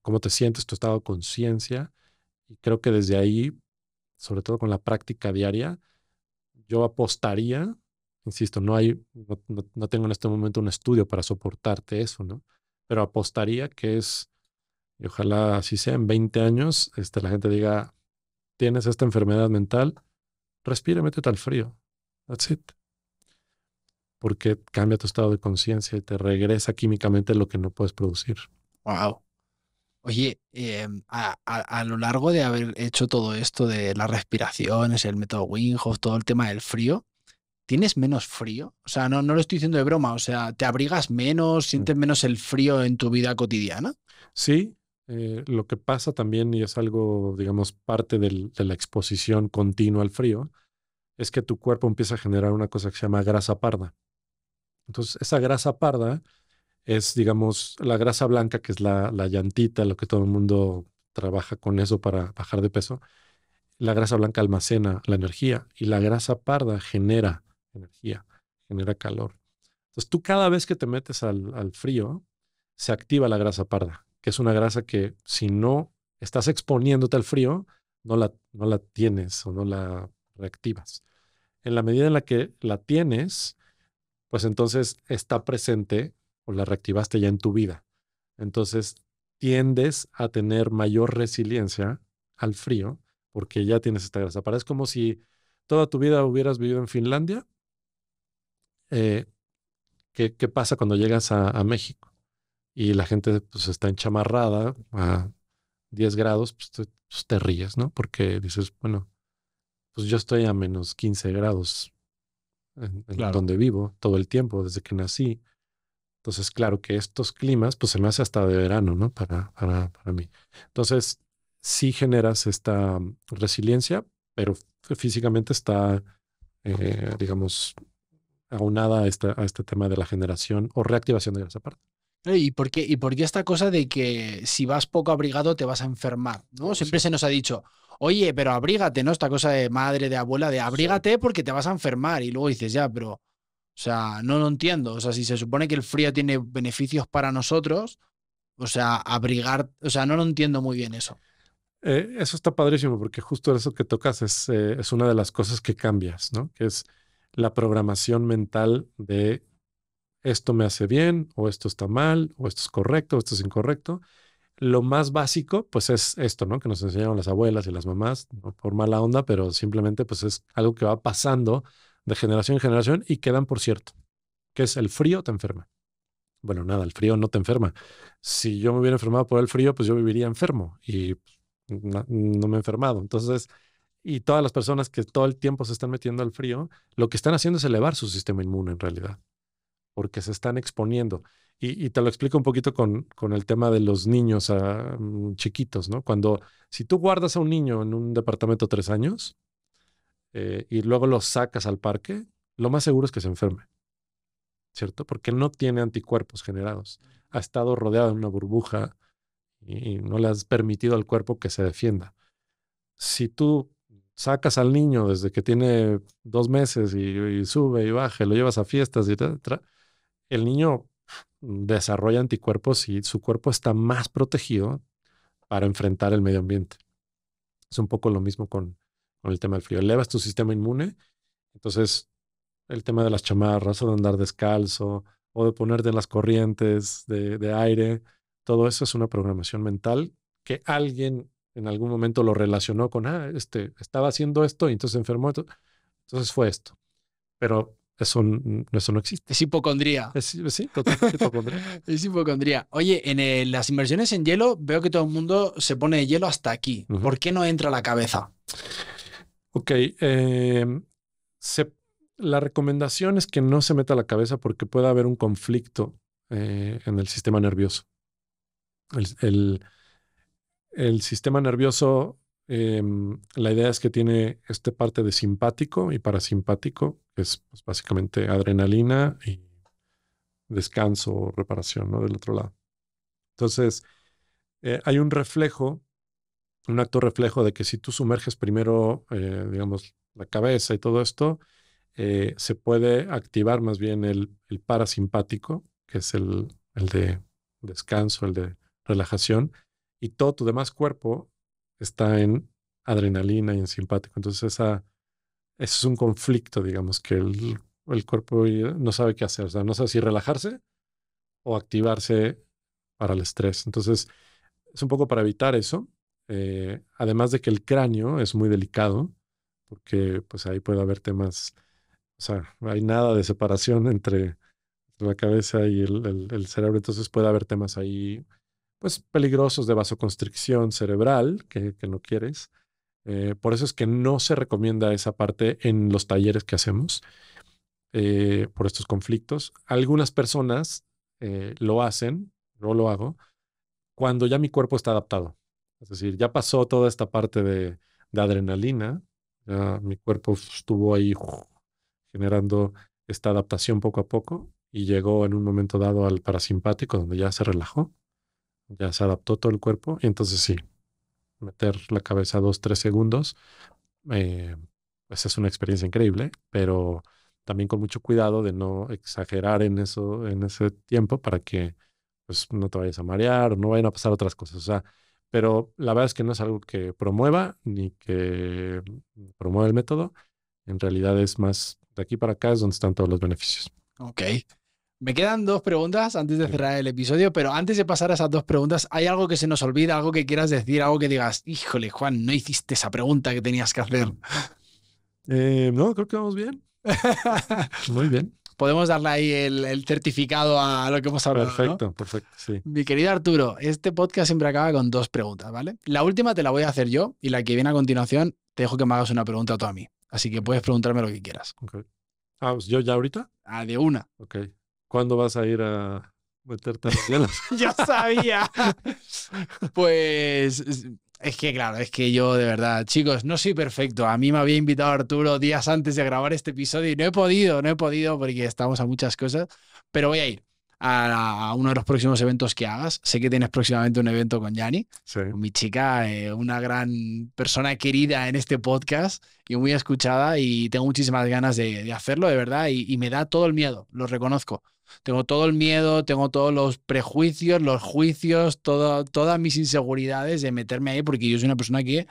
cómo te sientes, tu estado de conciencia. Y creo que desde ahí, sobre todo con la práctica diaria, yo apostaría Insisto, no hay, no, tengo en este momento un estudio para soportarte eso, ¿no? Pero apostaría que es, y ojalá así sea, en 20 años, este, la gente diga, tienes esta enfermedad mental, respira, métete al frío. That's it. Porque cambia tu estado de conciencia y te regresa químicamente lo que no puedes producir. Wow. Oye, eh, a, lo largo de haber hecho todo esto de las respiraciones, el método Hof, todo el tema del frío, ¿tienes menos frío? O sea, no, no lo estoy diciendo de broma, o sea, ¿te abrigas menos, mm. sientes menos el frío en tu vida cotidiana? Sí, eh, lo que pasa también, y es algo, digamos, parte de la exposición continua al frío, es que tu cuerpo empieza a generar una cosa que se llama grasa parda. Entonces, esa grasa parda es, digamos, la grasa blanca, que es la, la llantita, lo que todo el mundo trabaja con eso para bajar de peso. La grasa blanca almacena la energía y la grasa parda genera energía, genera calor. Entonces tú cada vez que te metes al, frío, se activa la grasa parda, que es una grasa que si no estás exponiéndote al frío, no la, no la tienes o no la reactivas. En la medida en la que la tienes, pues entonces está presente o la reactivaste ya en tu vida. Entonces tiendes a tener mayor resiliencia al frío porque ya tienes esta grasa. Es como si toda tu vida hubieras vivido en Finlandia eh, ¿qué, ¿qué, pasa cuando llegas a, México? Y la gente pues está enchamarrada a 10 grados, pues, pues te, ríes, ¿no? Porque dices, bueno, pues yo estoy a menos 15 grados en, donde vivo todo el tiempo, desde que nací. Entonces, claro que estos climas, pues se me hace hasta de verano, ¿no? Para, para, mí. Entonces, sí generas esta mm, resiliencia, pero físicamente está, eh, digamos, aunada a este, a este tema de la generación o reactivación de esa parte. Eh, ¿Y por, qué, ¿Y por qué esta cosa de que si vas poco abrigado te vas a enfermar? ¿no? Siempre se nos ha dicho, oye, pero abrígate, ¿no? Esta cosa de madre, de abuela, de abrígate porque te vas a enfermar. Y luego dices, ya, pero, o sea, no lo entiendo. O sea, si se supone que el frío tiene beneficios para nosotros, o sea, abrigar, o sea, no lo entiendo muy bien eso. Eh, eso está padrísimo porque justo eso que tocas es, eh, es una de las cosas que cambias, ¿no? Que es la programación mental de esto me hace bien o esto está mal o esto es correcto o esto es incorrecto. Lo más básico, pues es esto, ¿no? Que nos enseñaron las abuelas y las mamás, por mala onda, pero simplemente pues es algo que va pasando de generación en generación y quedan por cierto, que es el frío te enferma. Bueno, nada, el frío no te enferma. Si yo me hubiera enfermado por el frío, pues yo viviría enfermo y pues, no me he enfermado. Entonces, y todas las personas que todo el tiempo se están metiendo al frío, lo que están haciendo es elevar su sistema inmune en realidad, porque se están exponiendo. Y, te lo explico un poquito con, con el tema de los niños ah, mm, chiquitos, ¿no? Cuando, si tú guardas a un niño en un departamento tres años eh, y luego lo sacas al parque, lo más seguro es que se enferme, ¿cierto? Porque no tiene anticuerpos generados. Ha estado rodeado de una burbuja y no le has permitido al cuerpo que se defienda. Si tú sacas al niño desde que tiene dos meses y, sube y baje, lo llevas a fiestas y tal, el niño desarrolla anticuerpos y su cuerpo está más protegido para enfrentar el medio ambiente. Es un poco lo mismo con, con el tema del frío. Elevas tu sistema inmune, entonces el tema de las chamarras o de andar descalzo o de ponerte en las corrientes de aire, todo eso es una programación mental que alguien en algún momento lo relacionó con, ah, este, estaba haciendo esto y entonces enfermó. Entonces fue esto. Pero eso, eso no existe. Es hipocondría. sí, totalmente hipocondría. es hipocondría. Oye, en las inversiones en hielo veo que todo el mundo se pone de hielo hasta aquí. ¿Por qué no entra la cabeza? Ok. Em, la recomendación es que no se meta la cabeza porque puede haber un conflicto eh, en el sistema nervioso. el el sistema nervioso, em, la idea es que tiene esta parte de simpático y parasimpático, que es pues, básicamente adrenalina y descanso o reparación ¿no? del otro lado. Entonces, eh, hay un reflejo, un acto reflejo de que si tú sumerges primero, eh, digamos, la cabeza y todo esto, eh, se puede activar más bien el, el parasimpático, que es el, de descanso, el de relajación, y todo tu demás cuerpo está en adrenalina y en simpático. Entonces, esa, ese es un conflicto, digamos, que el, cuerpo eh, no sabe qué hacer. O sea, no sabe si relajarse o activarse para el estrés. Entonces, es un poco para evitar eso. Eh, además de que el cráneo es muy delicado, porque pues ahí puede haber temas, o sea, no hay nada de separación entre la cabeza y el cerebro, entonces puede haber temas ahí pues peligrosos de vasoconstricción cerebral que, no quieres. Eh, por eso es que no se recomienda esa parte en los talleres que hacemos eh, por estos conflictos. Algunas personas eh, lo hacen, yo lo hago, cuando ya mi cuerpo está adaptado. Es decir, ya pasó toda esta parte de, adrenalina, mi cuerpo estuvo ahí generando esta adaptación poco a poco y llegó en un momento dado al parasimpático donde ya se relajó ya se adaptó todo el cuerpo. Y entonces sí, meter la cabeza dos, tres segundos, eh, pues es una experiencia increíble, pero también con mucho cuidado de no exagerar en eso, en ese tiempo para que pues no te vayas a marear o no vayan a pasar otras cosas. sea, pero la verdad es que no es algo que promueva ni que promueva el método. En realidad es más de aquí para acá es donde están todos los beneficios. Ok. Me quedan dos preguntas antes de cerrar el episodio, pero antes de pasar a esas dos preguntas, ¿hay algo que se nos olvida, algo que quieras decir, algo que digas, híjole, Juan, no hiciste esa pregunta que tenías que hacer? Eh, no, creo que vamos bien. Muy bien. Podemos darle ahí el, certificado a lo que hemos hablado. Perfecto, perfecto, sí. Mi querido Arturo, este podcast siempre acaba con dos preguntas, ¿vale? La última te la voy a hacer yo y la que viene a continuación te dejo que me hagas una pregunta tú a mí. Así que puedes preguntarme lo que quieras. Ah, pues, ¿yo ya ahorita? Ah, de una. Ok. ¿Cuándo vas a ir a meterte a las Ya sabía. pues es que claro, es que yo de verdad, chicos, no soy perfecto. A mí me había invitado Arturo días antes de grabar este episodio y no he podido, no he podido porque estamos a muchas cosas, pero voy a ir a, uno de los próximos eventos que hagas. Sé que tienes próximamente un evento con Yanni, mi chica, eh, una gran persona querida en este podcast y muy escuchada y tengo muchísimas ganas de, hacerlo, de verdad, y me da todo el miedo, lo reconozco tengo todo el miedo, tengo todos los prejuicios, los juicios, todas mis inseguridades de meterme ahí porque yo soy una persona que,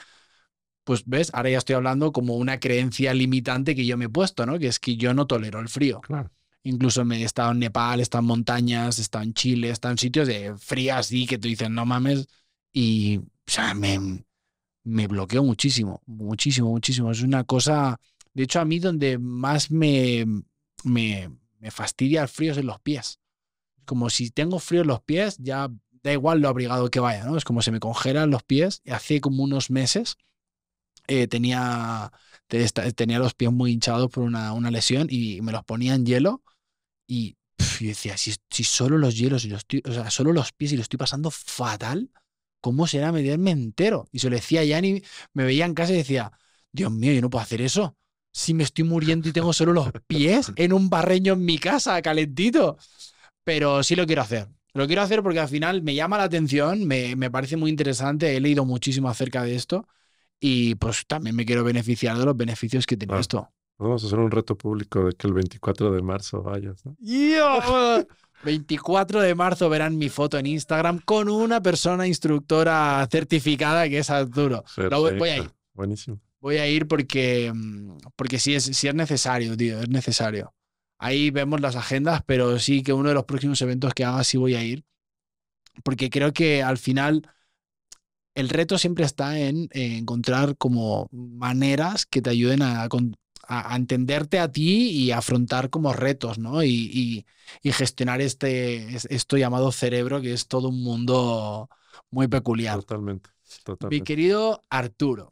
pues ves, ahora ya estoy hablando como una creencia limitante que yo me he puesto, ¿no? Que es que yo no tolero el frío. Claro. Incluso me he estado en Nepal, he estado en montañas, he estado en Chile, he estado en sitios de frío así que tú dicen, no mames. Y, o sea, me, me bloqueo muchísimo, muchísimo, muchísimo. Es una cosa, de hecho, a mí donde más me, me, me fastidia el frío en los pies. Como si tengo frío en los pies, ya da igual lo abrigado que vaya, ¿no? Es como se me congelan los pies. Y hace como unos meses eh, tenía, tenía los pies muy hinchados por una, lesión y me los ponía en hielo y decía, si, solo los hielos, y los solo los pies y lo estoy pasando fatal, ¿cómo será mediarme entero? Y se lo decía a Yanni, me veía en casa y decía, Dios mío, yo no puedo hacer eso si me estoy muriendo y tengo solo los pies en un barreño en mi casa, calentito. Pero sí lo quiero hacer. Lo quiero hacer porque al final me llama la atención, me, parece muy interesante, he leído muchísimo acerca de esto y pues también me quiero beneficiar de los beneficios que tiene esto. Vamos a hacer un reto público de que el 24 de marzo vayas. ¿no? 24 de marzo verán mi foto en Instagram con una persona instructora certificada que es Arturo. voy Buenísimo voy a ir porque, mm, porque sí, es, si es necesario, tío, es necesario. Ahí vemos las agendas, pero sí que uno de los próximos eventos que haga sí voy a ir, porque creo que al final el reto siempre está en, encontrar como maneras que te ayuden a, entenderte a ti y afrontar como retos, ¿no? Y, gestionar este, esto llamado cerebro, que es todo un mundo muy peculiar. totalmente. Mi querido Arturo,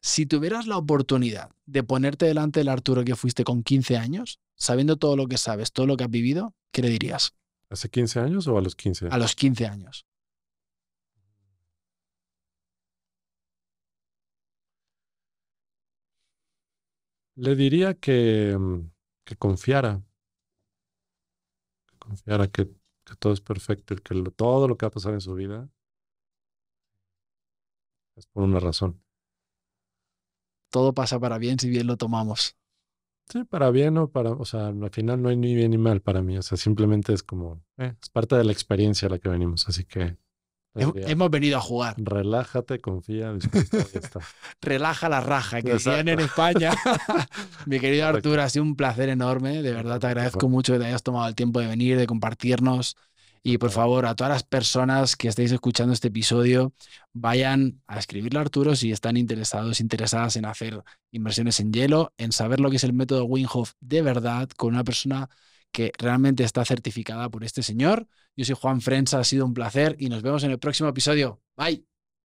si tuvieras la oportunidad de ponerte delante del Arturo que fuiste con 15 años, sabiendo todo lo que sabes, todo lo que has vivido, ¿qué le dirías? ¿Hace 15 años o a los 15? A los 15 años. Le diría que, mm, confiara. Que confiara que, todo es perfecto y que todo lo que va a pasar en su vida es por una razón todo pasa para bien si bien lo tomamos. Sí, para bien o para, o sea, al final no hay ni bien ni mal para mí, o sea, simplemente es como, eh, es parte de la experiencia a la que venimos, así que... Pues, hemos venido a jugar. Relájate, confía, Relaja la raja, que decían en España. Mi querido Arturo, ha sido un placer enorme, de verdad te agradezco mucho que te hayas tomado el tiempo de venir, de compartirnos y por favor, a todas las personas que estéis escuchando este episodio, vayan a escribirle a Arturo si están interesados, interesadas en hacer inversiones en hielo, en saber lo que es el método Winghoff de verdad, con una persona que realmente está certificada por este señor. Yo soy Juan Frenza, ha sido un placer y nos vemos en el próximo episodio. Bye.